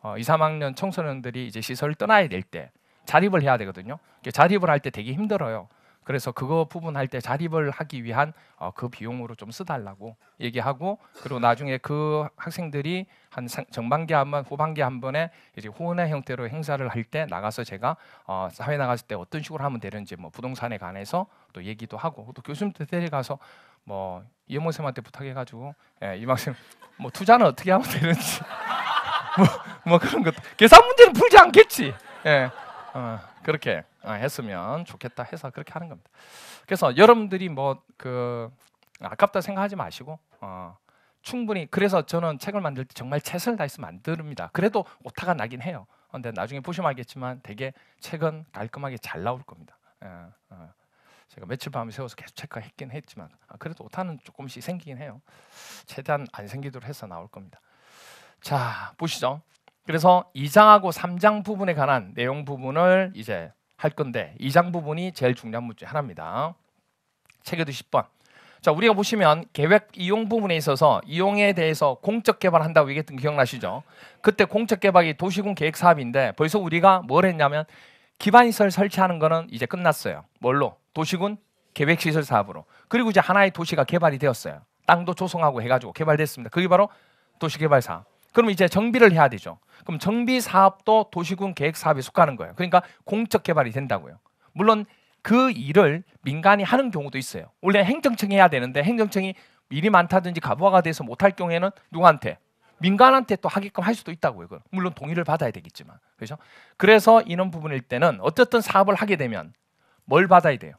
어, 2, 3학년 청소년들이 이제 시설을 떠나야 될 때 자립을 해야 되거든요. 자립을 할 때 되게 힘들어요. 그래서 그거 부분 할 때 자립을 하기 위한 어, 그 비용으로 좀 써달라고 얘기하고 그리고 나중에 그 학생들이 한 상, 전반기 한 번, 후반기 한 번에 이제 후원의 형태로 행사를 할 때 나가서 제가 어, 사회 나갔을 때 어떤 식으로 하면 되는지 뭐 부동산에 관해서 또 얘기도 하고 또 교수님들 데려가서 뭐 이모 쌤한테 부탁해가지고 예, 이만쌤 뭐 투자는 어떻게 하면 되는지 뭐, 뭐 그런 것 계산 문제는 풀지 않겠지 예 어, 그렇게 아, 했으면 좋겠다 해서 그렇게 하는 겁니다. 그래서 여러분들이 뭐 그 아깝다 생각하지 마시고 어, 충분히 그래서 저는 책을 만들 때 정말 최선을 다해서 만듭니다. 그래도 오타가 나긴 해요. 어, 근데 나중에 보시면 알겠지만 되게 책은 깔끔하게 잘 나올 겁니다. 에, 예, 에. 어. 제가 며칠 밤세워서 계속 체크했긴 했지만 아, 그래도 오타는 조금씩 생기긴 해요. 최대한 안 생기도록 해서 나올 겁니다. 자 보시죠. 그래서 2장하고 3장 부분에 관한 내용 부분을 이제 할 건데 이장 부분이 제일 중요한 문제 하나입니다. 체계도 10번. 자, 우리가 보시면 계획 이용 부분에 있어서 이용에 대해서 공적 개발한다고 얘기했던 기억나시죠? 그때 공적 개발이 도시군 계획 사업인데 벌써 우리가 뭘 했냐면 기반시설 설치하는 거는 이제 끝났어요. 뭘로? 도시군 계획 시설 사업으로. 그리고 이제 하나의 도시가 개발이 되었어요. 땅도 조성하고 해가지고 개발됐습니다. 그게 바로 도시개발사. 업 그럼 이제 정비를 해야 되죠. 그럼 정비 사업도 도시군 계획 사업에 속하는 거예요. 그러니까 공적 개발이 된다고요. 물론 그 일을 민간이 하는 경우도 있어요. 원래 행정청이 해야 되는데 행정청이 일이 많다든지 가부하가 돼서 못할 경우에는 누구한테 민간한테 또 하게끔 할 수도 있다고요. 그건. 물론 동의를 받아야 되겠지만 그렇죠. 그래서 이런 부분일 때는 어쨌든 사업을 하게 되면 뭘 받아야 돼요?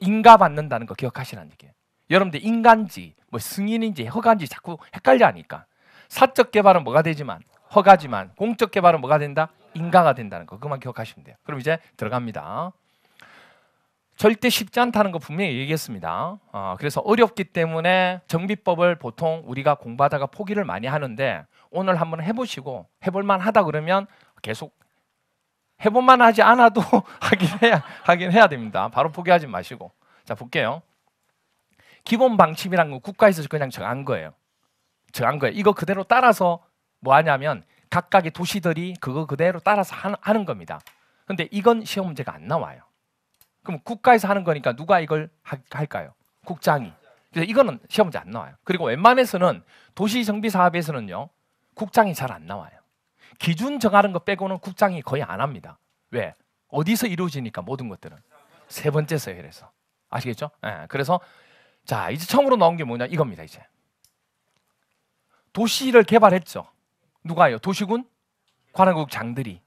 인가 받는다는 거 기억하시라는 얘기예요. 여러분들 인간지 뭐 승인인지 허가인지 자꾸 헷갈려 하니까 사적 개발은 뭐가 되지만 허가지만 공적 개발은 뭐가 된다? 인가가 된다는 거. 그만 기억하시면 돼요. 그럼 이제 들어갑니다. 절대 쉽지 않다는 거 분명히 얘기했습니다. 어, 그래서 어렵기 때문에 정비법을 보통 우리가 공부하다가 포기를 많이 하는데 오늘 한번 해보시고 해볼만 하다 그러면 계속 해볼만 하지 않아도 하긴 해야 하긴 해야 됩니다. 바로 포기하지 마시고 자 볼게요. 기본 방침이란 건 국가에서 그냥 정한 거예요. 저한 거예요. 이거 그대로 따라서 뭐 하냐면 각각의 도시들이 그거 그대로 따라서 하는 겁니다. 근데 이건 시험 문제가 안 나와요. 그럼 국가에서 하는 거니까 누가 이걸 할까요? 국장이. 그래서 이거는 시험 문제 안 나와요. 그리고 웬만해서는 도시 정비 사업에서는요. 국장이 잘 안 나와요. 기준 정하는 거 빼고는 국장이 거의 안 합니다. 왜? 어디서 이루어지니까 모든 것들은 세 번째 서열에서 아시겠죠? 예. 그래서 자 이제 처음으로 나온 게 뭐냐 이겁니다 이제 도시를 개발했죠. 누가요? 도시군 관할국 장들이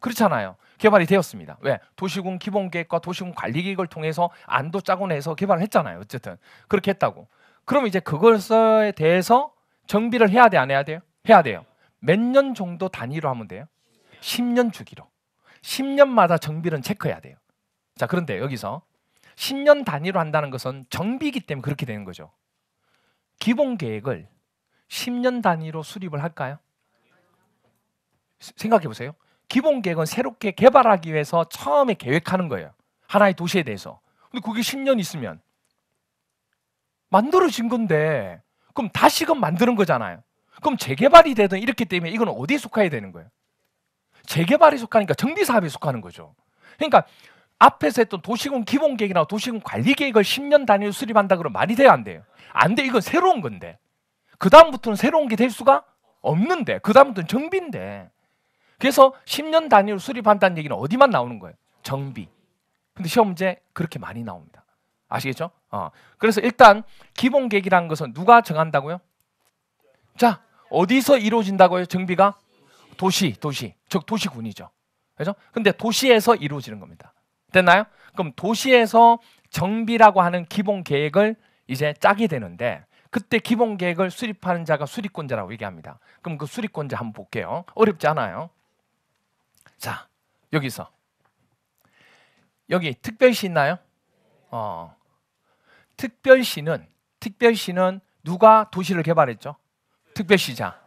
그렇잖아요. 개발이 되었습니다. 왜? 도시군 기본계획과 도시군 관리계획을 통해서 안도 짜고 내서 개발을 했잖아요. 어쨌든 그렇게 했다고. 그럼 이제 그것에 대해서 정비를 해야 돼, 안 해야 돼요? 해야 돼요. 몇 년 정도 단위로 하면 돼요? 10년 주기로. 10년마다 정비를 체크해야 돼요. 자, 그런데 여기서 10년 단위로 한다는 것은 정비이기 때문에 그렇게 되는 거죠. 기본 계획을 10년 단위로 수립을 할까요? 생각해 보세요. 기본 계획은 새롭게 개발하기 위해서 처음에 계획하는 거예요. 하나의 도시에 대해서. 근데 그게 10년 있으면 만들어진 건데 그럼 다시금 만드는 거잖아요. 그럼 재개발이 되든 이렇기 때문 이건 어디에 속해야 되는 거예요? 재개발에 속하니까 정비 사업에 속하는 거죠. 그러니까 앞에서 했던 도시군 기본 계획이나 도시군 관리 계획을 10년 단위로 수립한다 그러면 말이 돼야 안 돼요. 안 돼. 이건 새로운 건데. 그 다음부터는 새로운 게 될 수가 없는데 그 다음부터는 정비인데 그래서 10년 단위로 수립한다는 얘기는 어디만 나오는 거예요? 정비. 근데 시험 문제 그렇게 많이 나옵니다. 아시겠죠? 어. 그래서 일단 기본 계획이라는 것은 누가 정한다고요? 자, 어디서 이루어진다고요? 정비가 도시, 도시. 즉 도시군이죠. 그죠? 근데 도시에서 이루어지는 겁니다. 됐나요? 그럼 도시에서 정비라고 하는 기본 계획을 이제 짜게 되는데 그때 기본 계획을 수립하는 자가 수립권자라고 얘기합니다. 그럼 그 수립권자 한번 볼게요. 어렵지 않아요. 자, 여기서 여기 특별시 있나요? 어. 특별시는 특별시는 누가 도시를 개발했죠? 특별시자.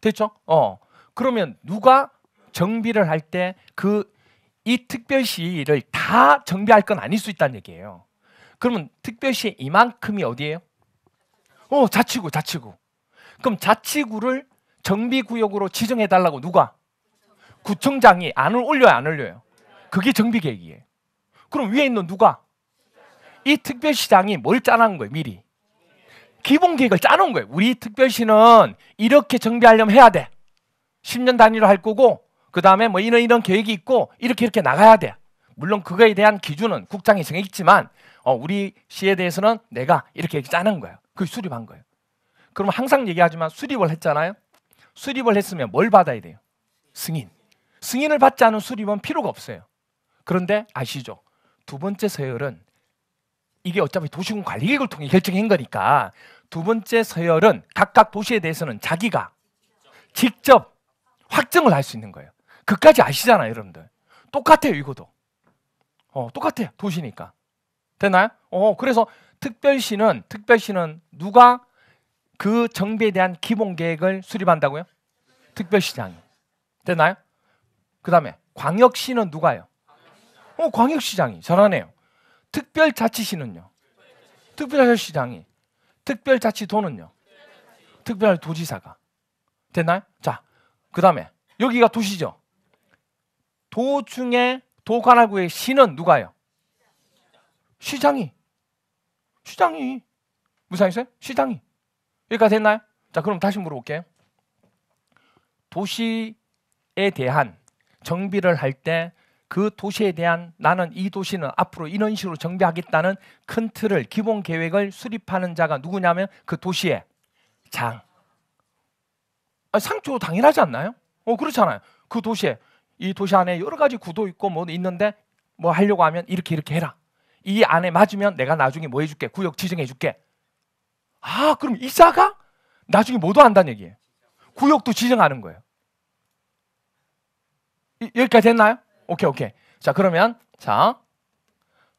됐죠? 어. 그러면 누가 정비를 할 때 그 이 특별시를 다 정비할 건 아닐 수 있다는 얘기예요. 그러면 특별시 이만큼이 어디예요? 어, 자치구, 자치구. 그럼 자치구를 정비구역으로 지정해 달라고 누가? 구청장이 안을 올려요, 안 올려요. 그게 정비 계획이에요. 그럼 위에 있는 누가? 이 특별시장이 뭘 짜놓은 거예요, 미리? 기본 계획을 짜놓은 거예요. 우리 특별시는 이렇게 정비하려면 해야 돼. 10년 단위로 할 거고, 그 다음에 뭐 이런 이런 계획이 있고, 이렇게 이렇게 나가야 돼. 물론 그거에 대한 기준은 국장이 정했지만, 어, 우리 시에 대해서는 내가 이렇게 짜는 거예요. 그 수립한 거예요. 그럼 항상 얘기하지만 수립을 했잖아요. 수립을 했으면 뭘 받아야 돼요? 승인. 승인을 받지 않은 수립은 필요가 없어요. 그런데 아시죠? 두 번째 서열은 이게 어차피 도시군 관리계획을 통해 결정한 거니까 두 번째 서열은 각각 도시에 대해서는 자기가 직접 확정을 할 수 있는 거예요. 그까지 아시잖아요, 여러분들. 똑같아요, 이거도. 어, 똑같아요, 도시니까. 되나요? 어, 그래서 특별시는 특별시는 누가 그 정비에 대한 기본 계획을 수립한다고요? 특별시장이 되나요? 그 다음에 광역시는 누가요? 어, 광역시장이 잘하네요. 특별자치시는요? 특별자치시장이 특별자치도는요? 특별도지사가 됐나요? 자, 그 다음에 여기가 도시죠. 도 중에 도관할구의 시는 누가요? 시장이 시장이 무슨 상이세요 시장이 여기까지 됐나요? 자 그럼 다시 물어볼게요. 도시에 대한 정비를 할 때 그 도시에 대한 나는 이 도시는 앞으로 이런 식으로 정비하겠다는 큰 틀을 기본 계획을 수립하는 자가 누구냐면 그 도시의 장. 아, 상조 당연하지 않나요? 어 그렇잖아요. 그 도시에 이 도시 안에 여러 가지 구도 있고 뭐 있는데 뭐 하려고 하면 이렇게 이렇게 해라. 이 안에 맞으면 내가 나중에 뭐 해줄게? 구역 지정해줄게. 아, 그럼 이사가 나중에 뭐도 한다는 얘기예요. 구역도 지정하는 거예요. 이, 여기까지 됐나요? 오케이, 오케이. 자, 그러면 자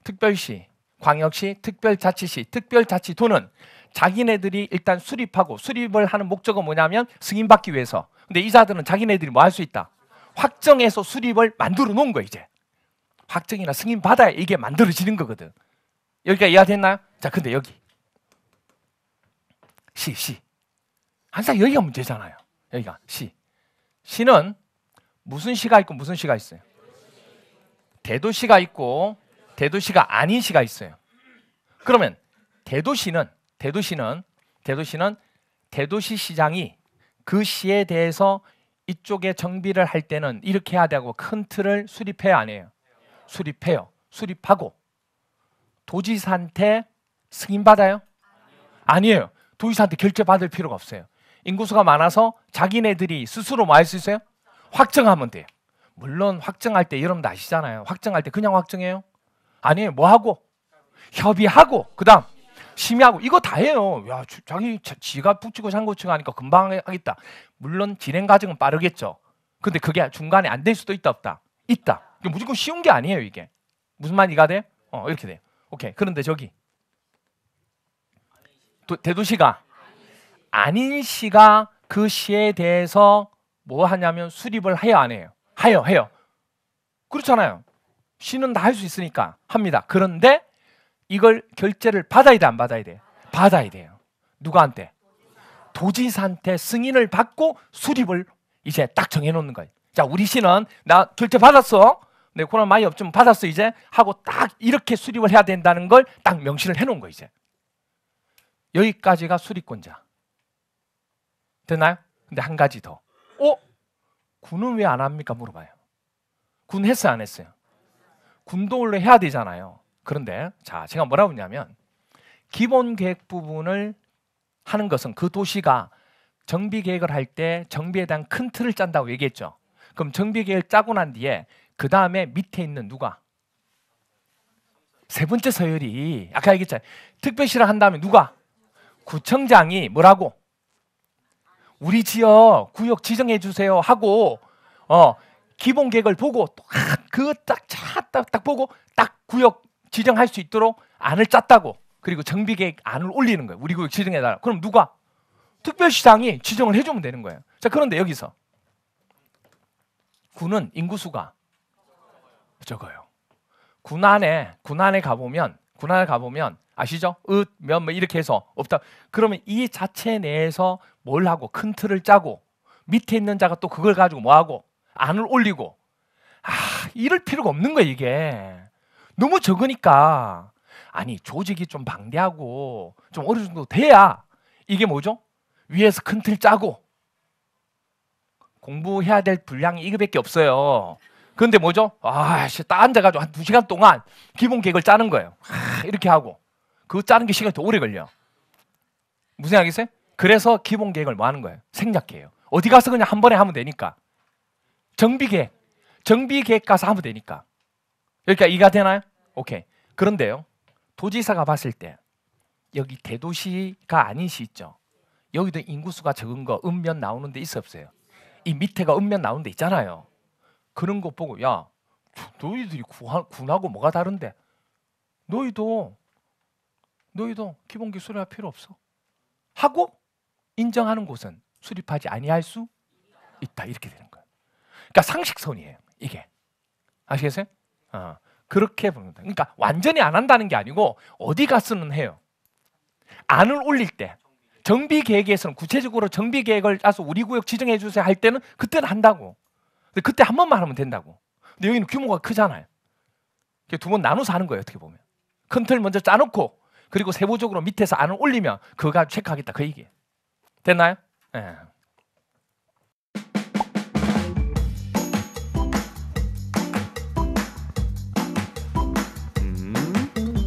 특별시, 광역시, 특별자치시, 특별자치도는 자기네들이 일단 수립하고 수립을 하는 목적은 뭐냐면 승인받기 위해서. 근데 이사들은 자기네들이 뭐 할 수 있다. 확정해서 수립을 만들어 놓은 거 이제. 확정이나 승인 받아야 이게 만들어지는 거거든. 여기가 이해 됐나요? 자, 근데 여기 시 시. 항상 여기가 문제잖아요. 여기가 시. 시는 무슨 시가 있고 무슨 시가 있어요? 대도시가 있고 대도시가 아닌 시가 있어요. 그러면 대도시는 대도시는 대도시는 대도시 시장이 그 시에 대해서 이쪽에 정비를 할 때는 이렇게 해야 되고 큰 틀을 수립해야 안 해요. 수립해요. 수립하고 도지사한테 승인 받아요? 아니에요. 도지사한테 결제 받을 필요가 없어요. 인구수가 많아서 자기네들이 스스로 뭐할수 있어요? 확정하면 돼요. 물론 확정할 때 여러분도 아시잖아요. 확정할 때 그냥 확정해요? 아니에요. 뭐 하고? 협의하고 그다음 심의하고 이거 다 해요. 야, 자기 지가 붙이고 상고치고 하니까 금방 하겠다. 물론 진행 과정은 빠르겠죠. 근데 그게 중간에 안 될 수도 있다 없다. 있다. 이게 무조건 쉬운 게 아니에요 이게. 무슨 말이가 돼? 어 이렇게 돼요. 오케이. 그런데 저기 도, 대도시가 아닌 시가 그 시에 대해서 뭐 하냐면 수립을 해여안 해요. 하여 해요. 그렇잖아요. 시는 다 할 수 있으니까 합니다. 그런데 이걸 결제를 받아야 돼, 안 받아야 돼? 받아야 돼요. 누구한테? 도지사한테 승인을 받고 수립을 이제 딱 정해놓는 거예요. 자, 우리 시는 나 결제 받았어. 내고나 많이 없지만 받았어 이제 하고 딱 이렇게 수립을 해야 된다는 걸 딱 명시를 해놓은 거 이제 여기까지가 수립권자 됐나요? 근데 한 가지 더 어? 군은 왜 안 합니까? 물어봐요 군 했어요 안 했어요? 군도 원래 해야 되잖아요 그런데 자 제가 뭐라고 했냐면 기본 계획 부분을 하는 것은 그 도시가 정비 계획을 할 때 정비에 대한 큰 틀을 짠다고 얘기했죠. 그럼 정비 계획을 짜고 난 뒤에 그 다음에 밑에 있는 누가? 세 번째 서열이 아까 얘기했잖아요. 특별시를 한 다음에 누가? 구청장이 뭐라고? 우리 지역 구역 지정해 주세요 하고 어 기본 계획을 보고 그딱딱딱 보고 딱 구역 지정할 수 있도록 안을 짰다고 그리고 정비 계획 안을 올리는 거예요. 우리 구역 지정해 달라. 그럼 누가 특별시장이 지정을 해주면 되는 거예요. 자 그런데 여기서 구는 인구수가 적어요. 군안에 군안에 가보면 군안에 가보면 아시죠? 읍면 뭐 이렇게 해서 없다. 그러면 이 자체 내에서 뭘 하고 큰 틀을 짜고 밑에 있는 자가 또 그걸 가지고 뭐 하고 안을 올리고 아 이럴 필요가 없는 거예요 이게 너무 적으니까 아니 조직이 좀 방대하고 좀 어느 정도 돼야 이게 뭐죠? 위에서 큰 틀 짜고 공부해야 될 분량이 이거밖에 없어요. 근데 뭐죠? 아, 씨, 딱 앉아가지고 한 두 시간 동안 기본 계획을 짜는 거예요. 아, 이렇게 하고. 그 짜는 게 시간이 더 오래 걸려. 무슨 생각 이세요 그래서 기본 계획을 뭐 하는 거예요? 생략해요. 어디 가서 그냥 한 번에 하면 되니까. 정비 계획. 정비 계획 가서 하면 되니까. 그러니까 이가 되나요? 오케이. 그런데요. 도지사가 봤을 때 여기 대도시가 아닌 시 있죠. 여기도 인구수가 적은 거 읍면 나오는 데 있어 없어요. 이 밑에가 읍면 나오는 데 있잖아요. 그런 것 보고 야 너희들이 구하, 군하고 뭐가 다른데 너희도 너희도 기본기 수립할 필요 없어 하고 인정하는 곳은 수립하지 아니할 수 있다 이렇게 되는 거예 그러니까 상식선이에요. 이게 아시겠어요? 어, 그렇게 봅니다. 그러니까 완전히 안 한다는 게 아니고 어디 가서는 해요. 안을 올릴 때 정비 계획에서는 구체적으로 정비 계획을 짜서 우리 구역 지정해 주세요 할 때는 그때는 한다고. 근데 그때 한 번만 하면 된다고. 근데 여기는 규모가 크잖아요. 두 번 나눠서 하는 거예요, 어떻게 보면. 큰 틀 먼저 짜놓고, 그리고 세부적으로 밑에서 안을 올리면 그거 가지고 체크하겠다, 그얘기 됐나요? 예. 음.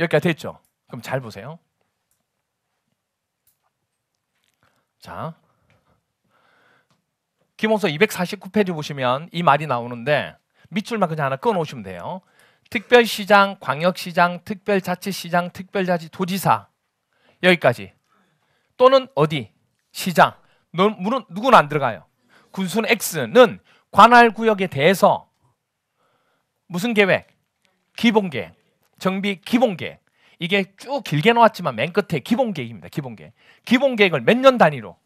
여기까지 됐죠? 그럼 잘 보세요. 자, 김홍서 249페이지 보시면 이 말이 나오는데 밑줄만 그냥 하나 끊어놓시면 돼요. 특별시장, 광역시장, 특별자치시장, 특별자치도지사 여기까지 또는 어디 시장 물은 누구는 안 들어가요. 군순 X는 관할 구역에 대해서 무슨 계획? 기본 계획, 정비 기본 계획 이게 쭉 길게 놓았지만 맨 끝에 기본 계획입니다. 기본 계획. 기본 계획을 몇 년 단위로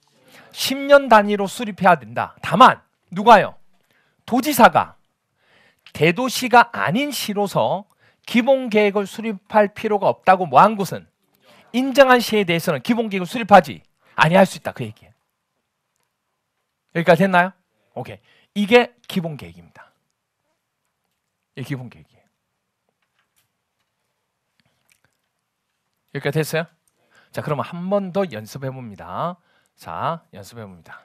10년 단위로 수립해야 된다. 다만 누가요? 도지사가 대도시가 아닌 시로서 기본 계획을 수립할 필요가 없다고 뭐한 곳은 인정한 시에 대해서는 기본 계획을 수립하지 아니할 수 있다 그 얘기예요. 여기까지 했나요? 오케이. 이게 기본 계획입니다. 이 기본 계획이에요. 여기까지 됐어요? 자, 그러면 한 번 더 연습해 봅니다. 자, 연습해 봅니다.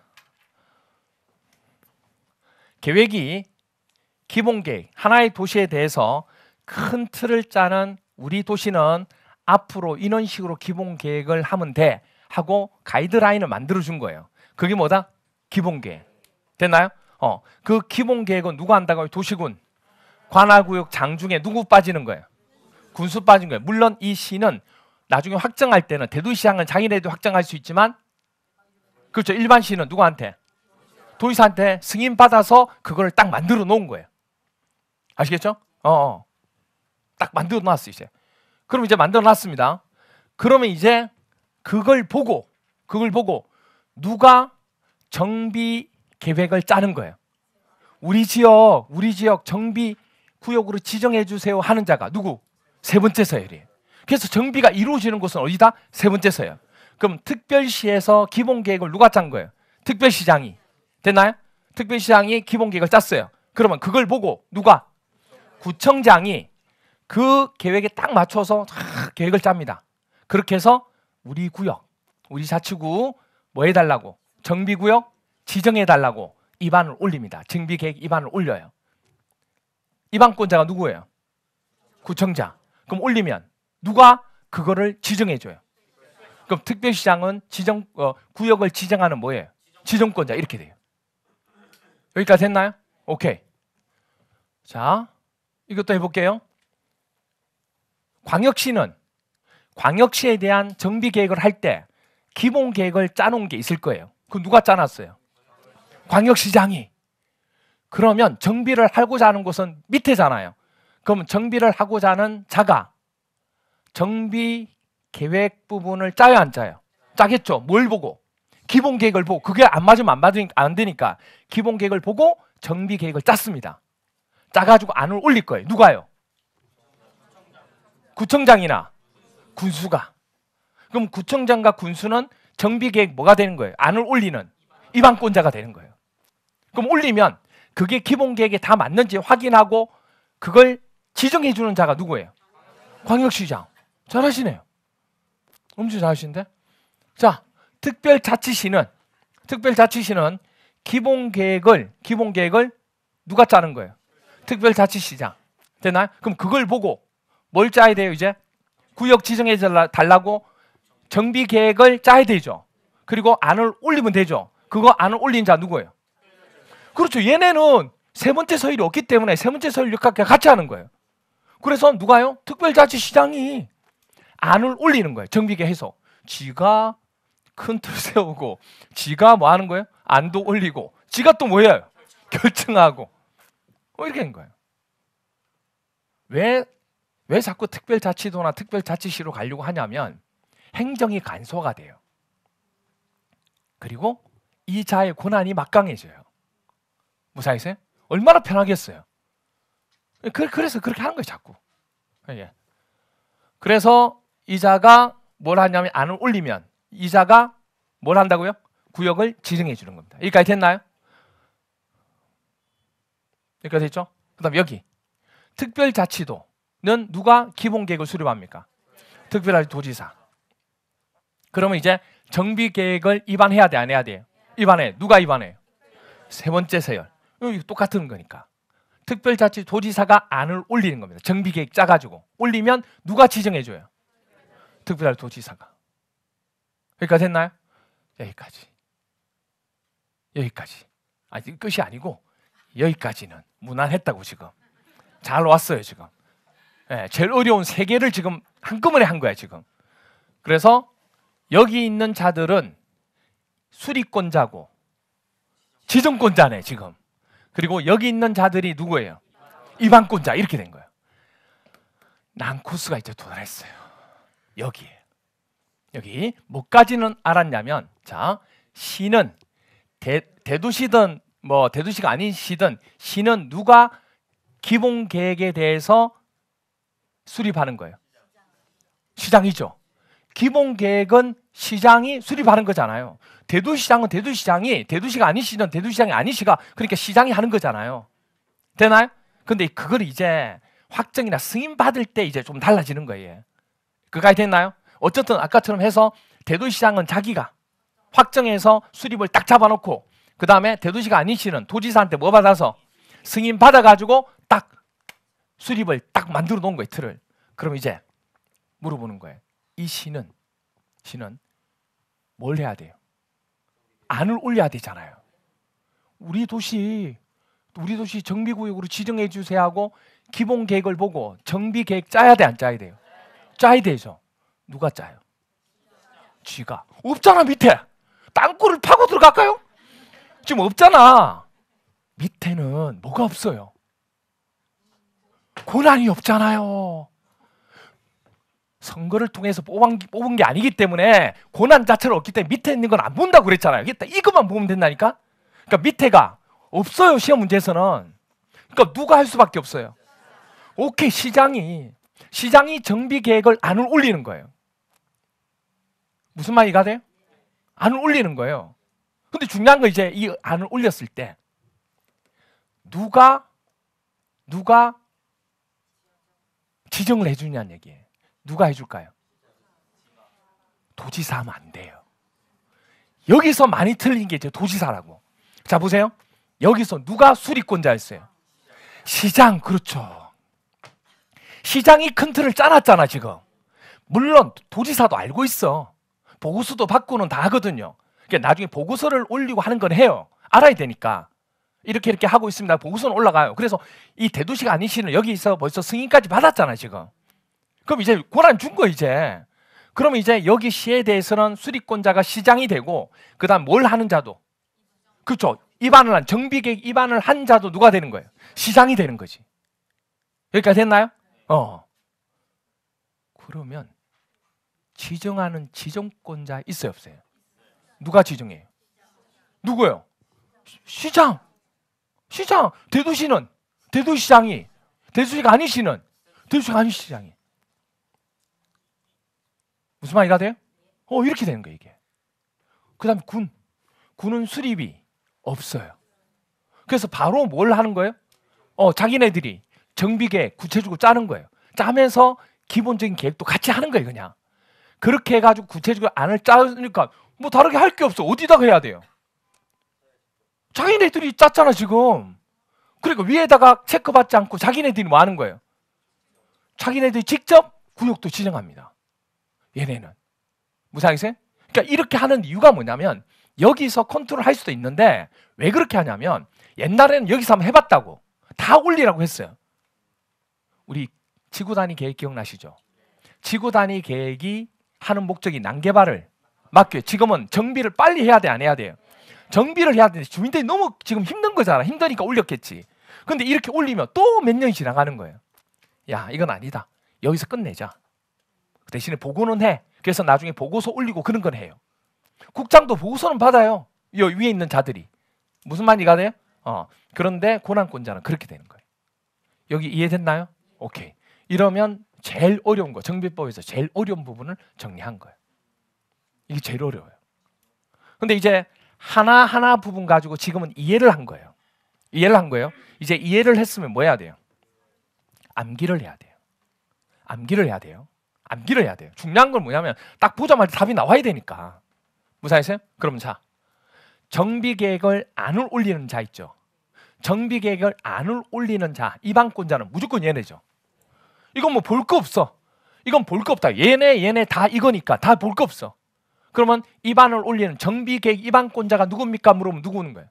계획이 기본 계획, 하나의 도시에 대해서 큰 틀을 짜는 우리 도시는 앞으로 이런 식으로 기본 계획을 하면 돼 하고 가이드라인을 만들어 준 거예요. 그게 뭐다? 기본 계획. 됐나요? 어. 그 기본 계획은 누가 한다고요? 도시군. 관할구역 장중에 누구 빠지는 거예요? 군수 빠진 거예요. 물론 이 시는 나중에 확정할 때는 대도시장은 자기네도 확정할 수 있지만 그렇죠. 일반 시는 누구한테? 도의사한테 승인 받아서 그걸 딱 만들어 놓은 거예요. 아시겠죠? 어, 어. 딱 만들어 놨어 이제. 그럼 이제 만들어 놨습니다. 그러면 이제 그걸 보고 그걸 보고 누가 정비 계획을 짜는 거예요. 우리 지역 우리 지역 정비 구역으로 지정해 주세요 하는 자가 누구? 세 번째 서열이에요. 그래서 정비가 이루어지는 곳은 어디다? 세 번째서요. 그럼 특별시에서 기본 계획을 누가 짠 거예요? 특별시장이 됐나요? 특별시장이 기본 계획을 짰어요. 그러면 그걸 보고 누가 구청장이 그 계획에 딱 맞춰서 계획을 짭니다. 그렇게 해서 우리 구역, 우리 자치구 뭐 해달라고 정비구역 지정해달라고 입안을 올립니다. 정비계획 입안을 올려요. 입안권자가 누구예요? 구청장. 그럼 올리면 누가 그거를 지정해 줘요. 그럼 특별시장은 지정 어, 구역을 지정하는 뭐예요? 지정권자 이렇게 돼요. 여기까지 했나요? 오케이. 자, 이것도 해볼게요. 광역시는 광역시에 대한 정비 계획을 할 때 기본 계획을 짜놓은 게 있을 거예요. 그 누가 짜놨어요? 광역시장이. 그러면 정비를 하고자 하는 곳은 밑에잖아요. 그럼 정비를 하고자 하는 자가 정비 계획 부분을 짜요 안 짜요? 짜겠죠. 뭘 보고? 기본 계획을 보고 그게 안 맞으면 안 맞으니까 안 되니까 기본 계획을 보고 정비 계획을 짰습니다. 짜가지고 안을 올릴 거예요. 누가요? 구청장이나 군수가. 그럼 구청장과 군수는 정비 계획 뭐가 되는 거예요? 안을 올리는 이방권자가 되는 거예요. 그럼 올리면 그게 기본 계획에 다 맞는지 확인하고 그걸 지정해 주는 자가 누구예요? 광역시장. 잘하시네요. 엄청 잘하신데? 자, 특별자치시는 특별자치시는 기본 계획을 기본 계획을 누가 짜는 거예요? 특별자치시장 되나요? 그럼 그걸 보고 뭘 짜야 돼요 이제? 구역 지정해 달라고 정비 계획을 짜야 되죠. 그리고 안을 올리면 되죠. 그거 안을 올린 자 누구예요? 그렇죠. 얘네는 세 번째 서열이 없기 때문에 세 번째 서열 역학과 같이 하는 거예요. 그래서 누가요? 특별자치시장이 안을 올리는 거예요. 정비계 해서 지가 큰 틀 세우고 지가 뭐 하는 거예요? 안도 올리고 지가 또 뭐예요? 결정하고 뭐 이렇게 된 거예요. 왜, 왜 자꾸 특별자치도나 특별자치시로 가려고 하냐면 행정이 간소가 화 돼요. 그리고 이 자의 권한이 막강해져요. 무사히세요? 얼마나 편하겠어요. 그, 래서 그렇게 하는 거예요, 자꾸. 예. 그래서 이자가 뭘 하냐면 안을 올리면 이자가 뭘 한다고요? 구역을 지정해 주는 겁니다. 여기까지 됐나요? 여기까지 됐죠? 그 다음 여기 특별자치도는 누가 기본계획을 수립합니까? 특별한 도지사 그러면 이제 정비계획을 입안해야 돼안 해야 돼요? 입안해 누가 입안해요? 세 번째 세열 똑같은 거니까 특별자치도지사가 안을 올리는 겁니다 정비계획 짜가지고 올리면 누가 지정해줘요? 특별 달 도지사가. 여기까지 했나요? 여기까지. 여기까지. 아직 끝이 아니고 여기까지는 무난했다고 지금. 잘 왔어요 지금. 예, 제일 어려운 세 개를 지금 한꺼번에 한 거야 지금. 그래서 여기 있는 자들은 수리권자고 지정권자네 지금. 그리고 여기 있는 자들이 누구예요? 이방권자 이렇게 된 거예요. 난코스가 이제 도달했어요. 여기에 여기 뭐까지는 알았냐면 자 시는 대, 대두시든 뭐 대두시가 아닌 시든 시는 누가 기본 계획에 대해서 수립하는 거예요. 시장이죠. 기본 계획은 시장이 수립하는 거잖아요. 대두시장은 대두시장이 대두시가 아닌 시든 대두시장이 아닌 시가 그러니까 시장이 하는 거잖아요. 되나요? 근데 그걸 이제 확정이나 승인 받을 때 이제 좀 달라지는 거예요. 그까지 됐나요? 어쨌든 아까처럼 해서 대도시장은 자기가 확정해서 수립을 딱 잡아놓고 그 다음에 대도시가 아니시는 도지사한테 뭐 받아서 승인 받아가지고 딱 수립을 딱 만들어 놓은 거예요 틀을 그럼 이제 물어보는 거예요 이 시는 시는 뭘 해야 돼요? 안을 올려야 되잖아요 우리 도시 우리 도시 정비구역으로 지정해 주세요 하고 기본 계획을 보고 정비 계획 짜야 돼안 짜야 돼요? 짜야 되죠. 누가 짜요? 쥐가. 없잖아, 밑에. 땅굴을 파고 들어갈까요? 지금 없잖아. 밑에는 뭐가 없어요? 고난이 없잖아요. 선거를 통해서 뽑은, 뽑은 게 아니기 때문에 고난 자체를 얻기 때문에 밑에 있는 건 안 본다고 그랬잖아요. 이것만 보면 된다니까? 그러니까 밑에가 없어요, 시험 문제에서는. 그러니까 누가 할 수밖에 없어요. 오케이, 시장이 시장이 정비 계획을 안 올리는 거예요. 무슨 말이 가 돼요? 안 올리는 거예요. 근데 중요한 건 이제 이 안을 올렸을 때 누가 누가 지정을 해주냐는 얘기예요. 누가 해줄까요? 도지사 하면 안 돼요. 여기서 많이 틀린 게 이제 도지사라고. 자 보세요. 여기서 누가 수리권자였어요? 시장 그렇죠. 시장이 큰 틀을 짜놨잖아 지금. 물론 도지사도 알고 있어. 보고서도 바꾸는다 하거든요. 그러니까 나중에 보고서를 올리고 하는 건 해요. 알아야 되니까. 이렇게 이렇게 하고 있습니다. 보고서는 올라가요. 그래서 이 대도시가 아닌 시는 여기서 벌써 승인까지 받았잖아 지금. 그럼 이제 권한 준 거 이제. 그러면 이제 여기 시에 대해서는 수리권자가 시장이 되고 그다음 뭘 하는 자도 그렇죠. 입안을 한 정비계획 입안을 한 자도 누가 되는 거예요? 시장이 되는 거지. 여기까지 됐나요? 어. 그러면 지정하는 지정권자 있어요 없어요? 누가 지정해요? 누구요? 시장. 시장. 대도시는 대도시장이 대도시가 아닌 시는 대도시가 아닌 시장이 무슨 말이가 돼요? 어 이렇게 되는 거예요 이게. 그다음 군 군은 수립이 없어요. 그래서 바로 뭘 하는 거예요? 어 자기네들이 정비계획 구체적으로 짜는 거예요. 짜면서 기본적인 계획도 같이 하는 거예요, 그냥. 그렇게 해가지고 구체적으로 안을 짜니까 뭐 다르게 할 게 없어. 어디다가 해야 돼요? 자기네들이 짰잖아, 지금. 그러니까 위에다가 체크받지 않고 자기네들이 뭐 하는 거예요? 자기네들이 직접 구역도 지정합니다. 얘네는. 무상이세요? 그러니까 이렇게 하는 이유가 뭐냐면 여기서 컨트롤 할 수도 있는데 왜 그렇게 하냐면 옛날에는 여기서 한번 해봤다고 다 올리라고 했어요. 우리 지구 단위 계획 기억나시죠? 지구 단위 계획이 하는 목적이 난개발을 막기 지금은 정비를 빨리 해야 돼안 해야 돼요? 정비를 해야 되는데 주민들이 너무 지금 힘든 거잖아. 힘드니까 올렸겠지. 근데 이렇게 올리면 또 몇 년이 지나가는 거예요. 야, 이건 아니다. 여기서 끝내자. 대신에 보고는 해. 그래서 나중에 보고서 올리고 그런 건 해요. 국장도 보고서는 받아요. 이 위에 있는 자들이. 무슨 말이가 돼요? 어. 그런데 고난권자는 그렇게 되는 거예요. 여기 이해됐나요? 오케이. 이러면 제일 어려운 거 정비법에서 제일 어려운 부분을 정리한 거예요. 이게 제일 어려워요. 근데 이제 하나 하나 부분 가지고 지금은 이해를 한 거예요. 이해를 한 거예요. 이제 이해를 했으면 뭐 해야 돼요? 암기를 해야 돼요. 암기를 해야 돼요. 암기를 해야 돼요. 중요한 건 뭐냐면 딱 보자마자 답이 나와야 되니까. 무사하세요? 그럼 자 정비 계획을 안 올리는 자 있죠. 정비 계획을 안을 올리는 자, 이방권자는 무조건 얘네죠. 이건 뭐 볼 거 없어. 이건 볼 거 없다. 얘네 얘네 다 이거니까 다 볼 거 없어. 그러면 이반을 올리는 정비 계획 이반권자가 누굽니까? 물으면 누구는 거예요?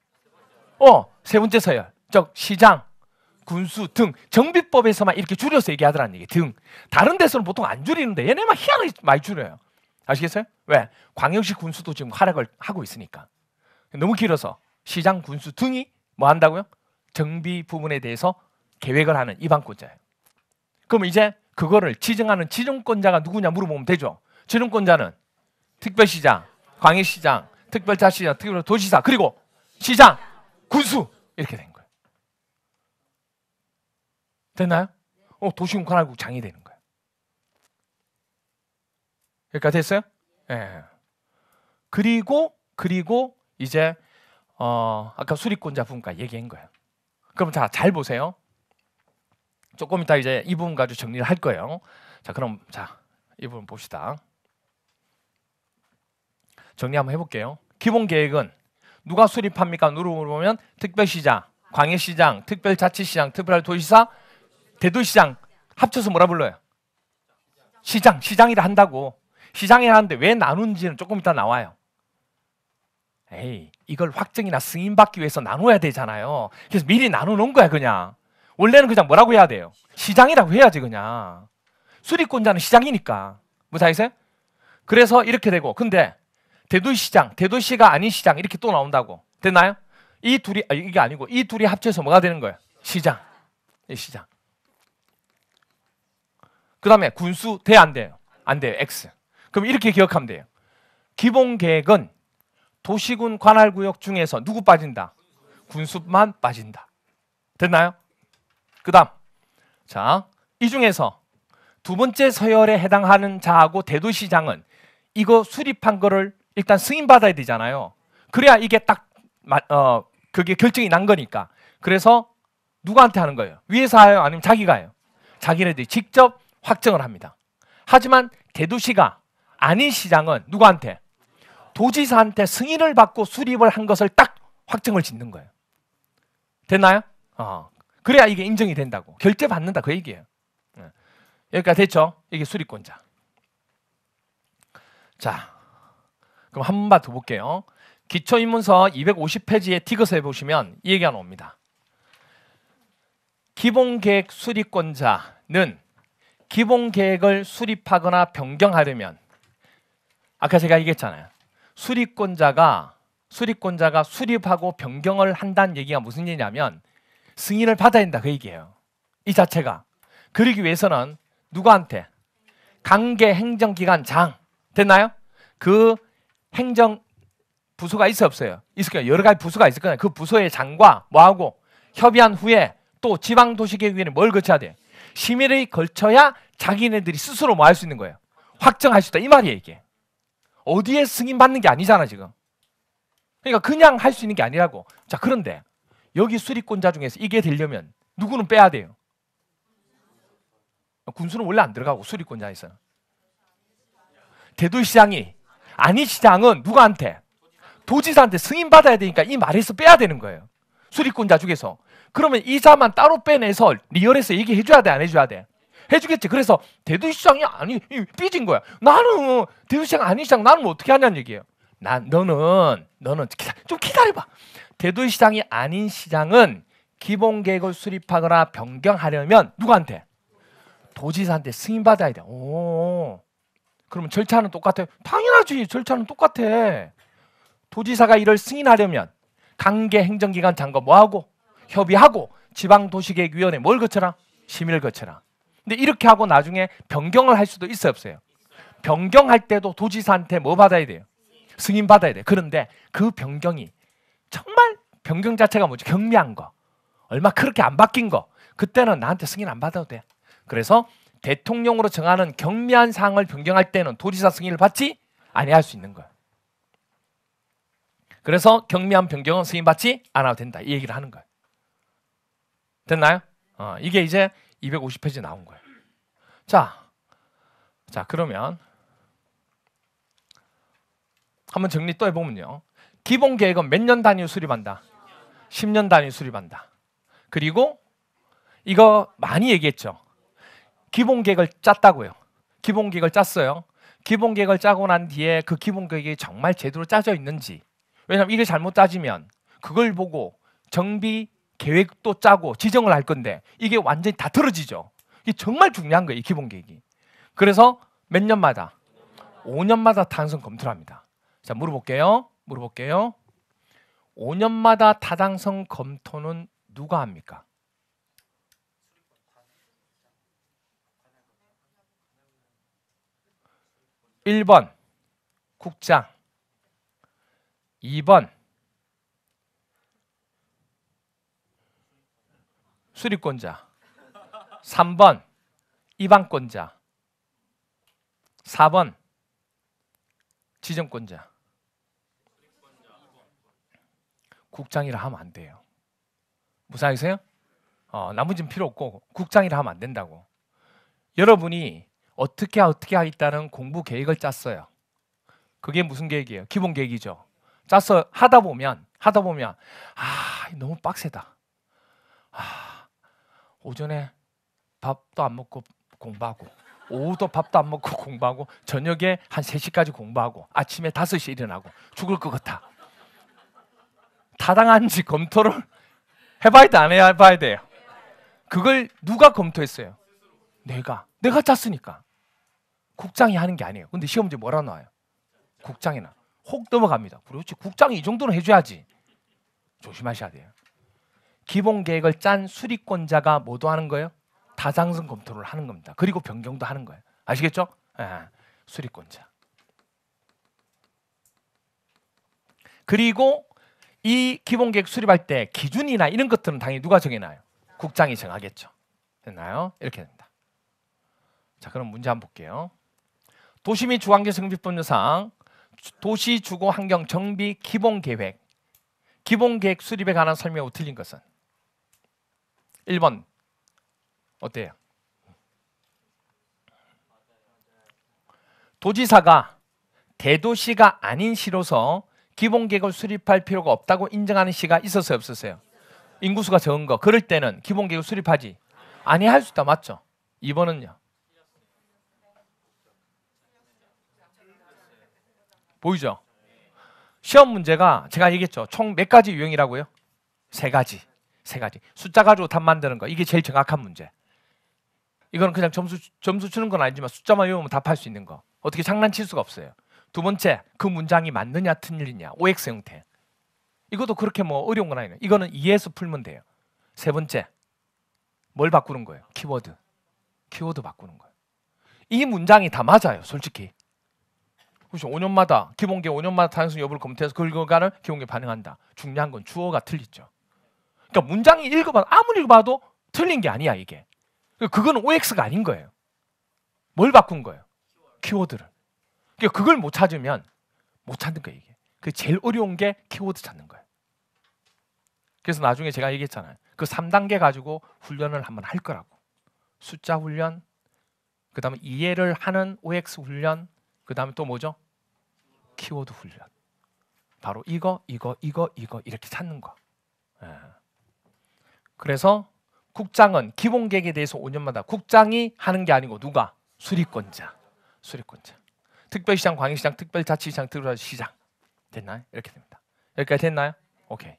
어, 세 번째 서열. 즉 시장, 군수 등 정비법에서만 이렇게 줄여서 얘기하더라는 얘기 등 다른 데서는 보통 안 줄이는데 얘네만 희한하게 많이 줄여요. 아시겠어요? 왜? 광역시 군수도 지금 활약을 하고 있으니까 너무 길어서 시장 군수 등이 뭐 한다고요? 정비 부분에 대해서 계획을 하는 이방권자예요. 그럼 이제 그거를 지정하는 지정권자가 누구냐 물어보면 되죠. 지정권자는 특별시장, 광역시장, 특별자치장, 특별 도시사 그리고 시장, 군수 이렇게 된 거예요. 됐나요? 어, 도시군 관국 장이 되는 거예요. 그러니까 됐어요? 예. 그리고 그리고 이제 어, 아까 수립권자 분과 얘기한 거예요. 그럼 자잘 보세요. 조금 이따 이제 이 부분 가지고 정리를 할 거예요. 자 그럼 자이 부분 봅시다. 정리 한번 해볼게요. 기본 계획은 누가 수립합니까? 누르고 보면 특별시장, 광역시장, 특별자치시장, 특별도시사, 대도시장 합쳐서 뭐라 불러요? 시장, 시장이라 한다고. 시장이라 하는데 왜나누지는 조금 이따 나와요. 에이, 이걸 확정이나 승인 받기 위해서 나눠야 되잖아요. 그래서 미리 나누는 거야, 그냥. 원래는 그냥 뭐라고 해야 돼요? 시장이라고 해야지, 그냥. 수리권자는 시장이니까. 무사히세 그래서 이렇게 되고. 근데 대도시장, 대도시가 아닌 시장 이렇게 또 나온다고. 됐나요? 이 둘이 아, 이게 아니고 이 둘이 합쳐서 뭐가 되는 거예요? 시장. 이 시장. 그다음에 군수 대안 돼요. 안 돼요. X. 그럼 이렇게 기억하면 돼요. 기본 계획은 도시군 관할구역 중에서 누구 빠진다? 군수만 빠진다. 됐나요? 그 다음. 자, 이 중에서 두 번째 서열에 해당하는 자하고 대도시장은 이거 수립한 거를 일단 승인받아야 되잖아요. 그래야 이게 딱, 어, 그게 결정이 난 거니까. 그래서 누구한테 하는 거예요? 위에서 하요? 아니면 자기가 요 자기네들이 직접 확정을 합니다. 하지만 대도시가 아닌 시장은 누구한테? 도지사한테 승인을 받고 수립을 한 것을 딱 확정을 짓는 거예요. 됐나요? 어. 그래야 이게 인정이 된다고. 결제 받는다 그 얘기예요. 네. 여기까지 됐죠? 이게 수립권자. 자, 그럼 한 번만 더 볼게요. 기초인문서 250페이지에 티그서에 보시면 이 얘기가 나옵니다. 기본계획 수립권자는 기본계획을 수립하거나 변경하려면 아까 제가 얘기했잖아요. 수립권자가 수립권자가 수립하고 변경을 한다는 얘기가 무슨 얘기냐면 승인을 받아야 된다 그 얘기예요. 이 자체가 그러기 위해서는 누구한테 강계 행정기관 장 됐나요? 그 행정 부서가 있어 없어요? 있을 거예요. 여러 가지 부서가 있을 거예요. 그 부서의 장과 뭐하고 협의한 후에 또지방도시계획위원회뭘 거쳐야 돼요? 심의를 걸쳐야 자기네들이 스스로 뭐 할 수 있는 거예요. 확정할 수 있다 이 말이에요 이게. 어디에 승인 받는 게 아니잖아 지금. 그러니까 그냥 할 수 있는 게 아니라고. 자 그런데 여기 수리권자 중에서 이게 되려면 누구는 빼야 돼요. 군수는 원래 안 들어가고 수리권자에서 대도시장이 아니 시장은 누구한테 도지사한테 승인 받아야 되니까 이 말에서 빼야 되는 거예요. 수리권자 중에서 그러면 이자만 따로 빼내서 리얼에서 얘기해줘야 돼안 해줘야 돼? 해주겠지. 그래서 대두시장이 아니 삐진 거야. 나는 대두시장 아닌 시장 나는 어떻게 하냐는 얘기예요. 나 너는 너는 좀 기다려봐. 대두시장이 아닌 시장은 기본 계획을 수립하거나 변경하려면 누구한테? 도지사한테 승인 받아야 돼. 오, 그러면 절차는 똑같아. 당연하지. 절차는 똑같아. 도지사가 이를 승인하려면 관계 행정기관 장관 뭐하고 협의하고 지방도시계획위원회 뭘 거쳐라? 심의를 거쳐라. 근데 이렇게 하고 나중에 변경을 할 수도 있어요, 없어요? 변경할 때도 도지사한테 뭐 받아야 돼요? 승인 받아야 돼 그런데 그 변경이 정말 변경 자체가 뭐죠? 경미한 거. 얼마 그렇게 안 바뀐 거. 그때는 나한테 승인 안 받아도 돼. 그래서 대통령으로 정하는 경미한 사항을 변경할 때는 도지사 승인을 받지 아니할 수 있는 거야. 그래서 경미한 변경은 승인받지 않아도 된다. 이 얘기를 하는 거예 됐나요? 어, 이게 이제 250페이지 나온 거예요. 자, 자 그러면 한번 정리 또 해보면요. 기본 계획은 몇 년 단위로 수립한다? 10년 단위로 수립한다. 그리고 이거 많이 얘기했죠. 기본 계획을 짰다고요. 기본 계획을 짰어요. 기본 계획을 짜고 난 뒤에 그 기본 계획이 정말 제대로 짜져 있는지. 왜냐하면 이게 잘못 짜지면 그걸 보고 정비 계획도 짜고 지정을 할 건데 이게 완전히 다 틀어지죠. 이게 정말 중요한 거예요. 이 기본 계획이. 그래서 몇 년마다 5년마다 타당성 검토를 합니다. 자, 물어볼게요. 물어볼게요. 5년마다 타당성 검토는 누가 합니까? 1번 국장 2번 수리권자. 3번 이방권자. 4번 지정권자. 국장이라 하면 안 돼요. 무사하세요? 어, 나머지는 필요 없고 국장이라 하면 안 된다고. 여러분이 어떻게 어떻게 하겠다는 공부 계획을 짰어요. 그게 무슨 계획이에요? 기본 계획이죠. 짜서 하다 보면 하다 보면 아 너무 빡세다. 아 오전에 밥도 안 먹고 공부하고 오후도 밥도 안 먹고 공부하고 저녁에 한 3시까지 공부하고 아침에 5시에 일어나고 죽을 것 같아. 타당한지 검토를 해봐야 돼, 안 해봐야 돼요. 그걸 누가 검토했어요? 내가. 내가 짰으니까. 국장이 하는 게 아니에요. 근데 시험지 뭐라 나와요? 국장이나. 혹 넘어갑니다. 그렇지. 국장이 이 정도는 해줘야지. 조심하셔야 돼요. 기본 계획을 짠 수리권자가 뭐도 하는 거예요? 다상승 검토를 하는 겁니다. 그리고 변경도 하는 거예요. 아시겠죠? 예, 수리권자. 그리고 이 기본 계획 수립할 때 기준이나 이런 것들은 당연히 누가 정해나요 국장이 정하겠죠. 됐나요? 이렇게 됩니다. 자, 그럼 문제 한번 볼게요. 도시 및 주관계 정비법 상 도시 주거 환경 정비 기본 계획 기본 계획 수립에 관한 설명하고 틀린 것은 1번 어때요? 도지사가 대도시가 아닌 시로서 기본계획을 수립할 필요가 없다고 인정하는 시가 있었어요 없었어요? 인구수가 적은 거 그럴 때는 기본계획을 수립하지 아니 할 수 있다 맞죠? 2번은요? 보이죠? 시험 문제가 제가 얘기했죠 총 몇 가지 유형이라고요? 세 가지 세 가지. 숫자 가지고 답 만드는 거. 이게 제일 정확한 문제. 이거는 그냥 점수 점수 주는 건 아니지만 숫자만 외우면 답할 수 있는 거. 어떻게 장난칠 수가 없어요. 두 번째, 그 문장이 맞느냐 틀리냐. OX 형태. 이것도 그렇게 뭐 어려운 건 아니에요. 이거는 이해해서 풀면 돼요. 세 번째, 뭘 바꾸는 거예요? 키워드. 키워드 바꾸는 거예요. 이 문장이 다 맞아요, 솔직히. 혹시 5년마다 기본계 5년마다 단순 여부를 검토해서 그결 가는 기본계 반응한다 중요한 건 주어가 틀리죠. 그러니까 문장이 읽어봐도 아무리 읽어봐도 틀린 게 아니야 이게. 그러니까 그건 OX가 아닌 거예요. 뭘 바꾼 거예요? 키워드를. 그러니까 그걸 못 찾으면 못 찾는 거예요 이게. 그 제일 어려운 게 키워드 찾는 거예요. 그래서 나중에 제가 얘기했잖아요. 그 3단계 가지고 훈련을 한번 할 거라고. 숫자 훈련, 그 다음에 이해를 하는 OX 훈련, 그 다음에 또 뭐죠? 키워드 훈련. 바로 이거, 이거, 이거, 이거 이렇게 찾는 거. 예. 그래서 국장은 기본계획에 대해서 5년마다 국장이 하는 게 아니고 누가 수리권자 수립권자. 특별시장, 광역시장, 특별자치시장, 특별시장 됐나요? 이렇게 됩니다. 여기까지 됐나요? 오케이.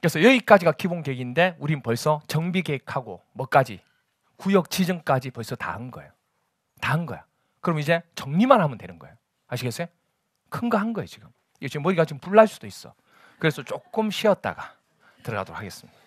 그래서 여기까지가 기본 계획인데 우린 벌써 정비 계획하고 뭐까지 구역 지정까지 벌써 다 한 거예요. 다 한 거야. 그럼 이제 정리만 하면 되는 거예요. 아시겠어요? 큰 거 한 거예요 지금. 이 지금 머리가 지금 불 날 수도 있어. 그래서 조금 쉬었다가 들어가도록 하겠습니다.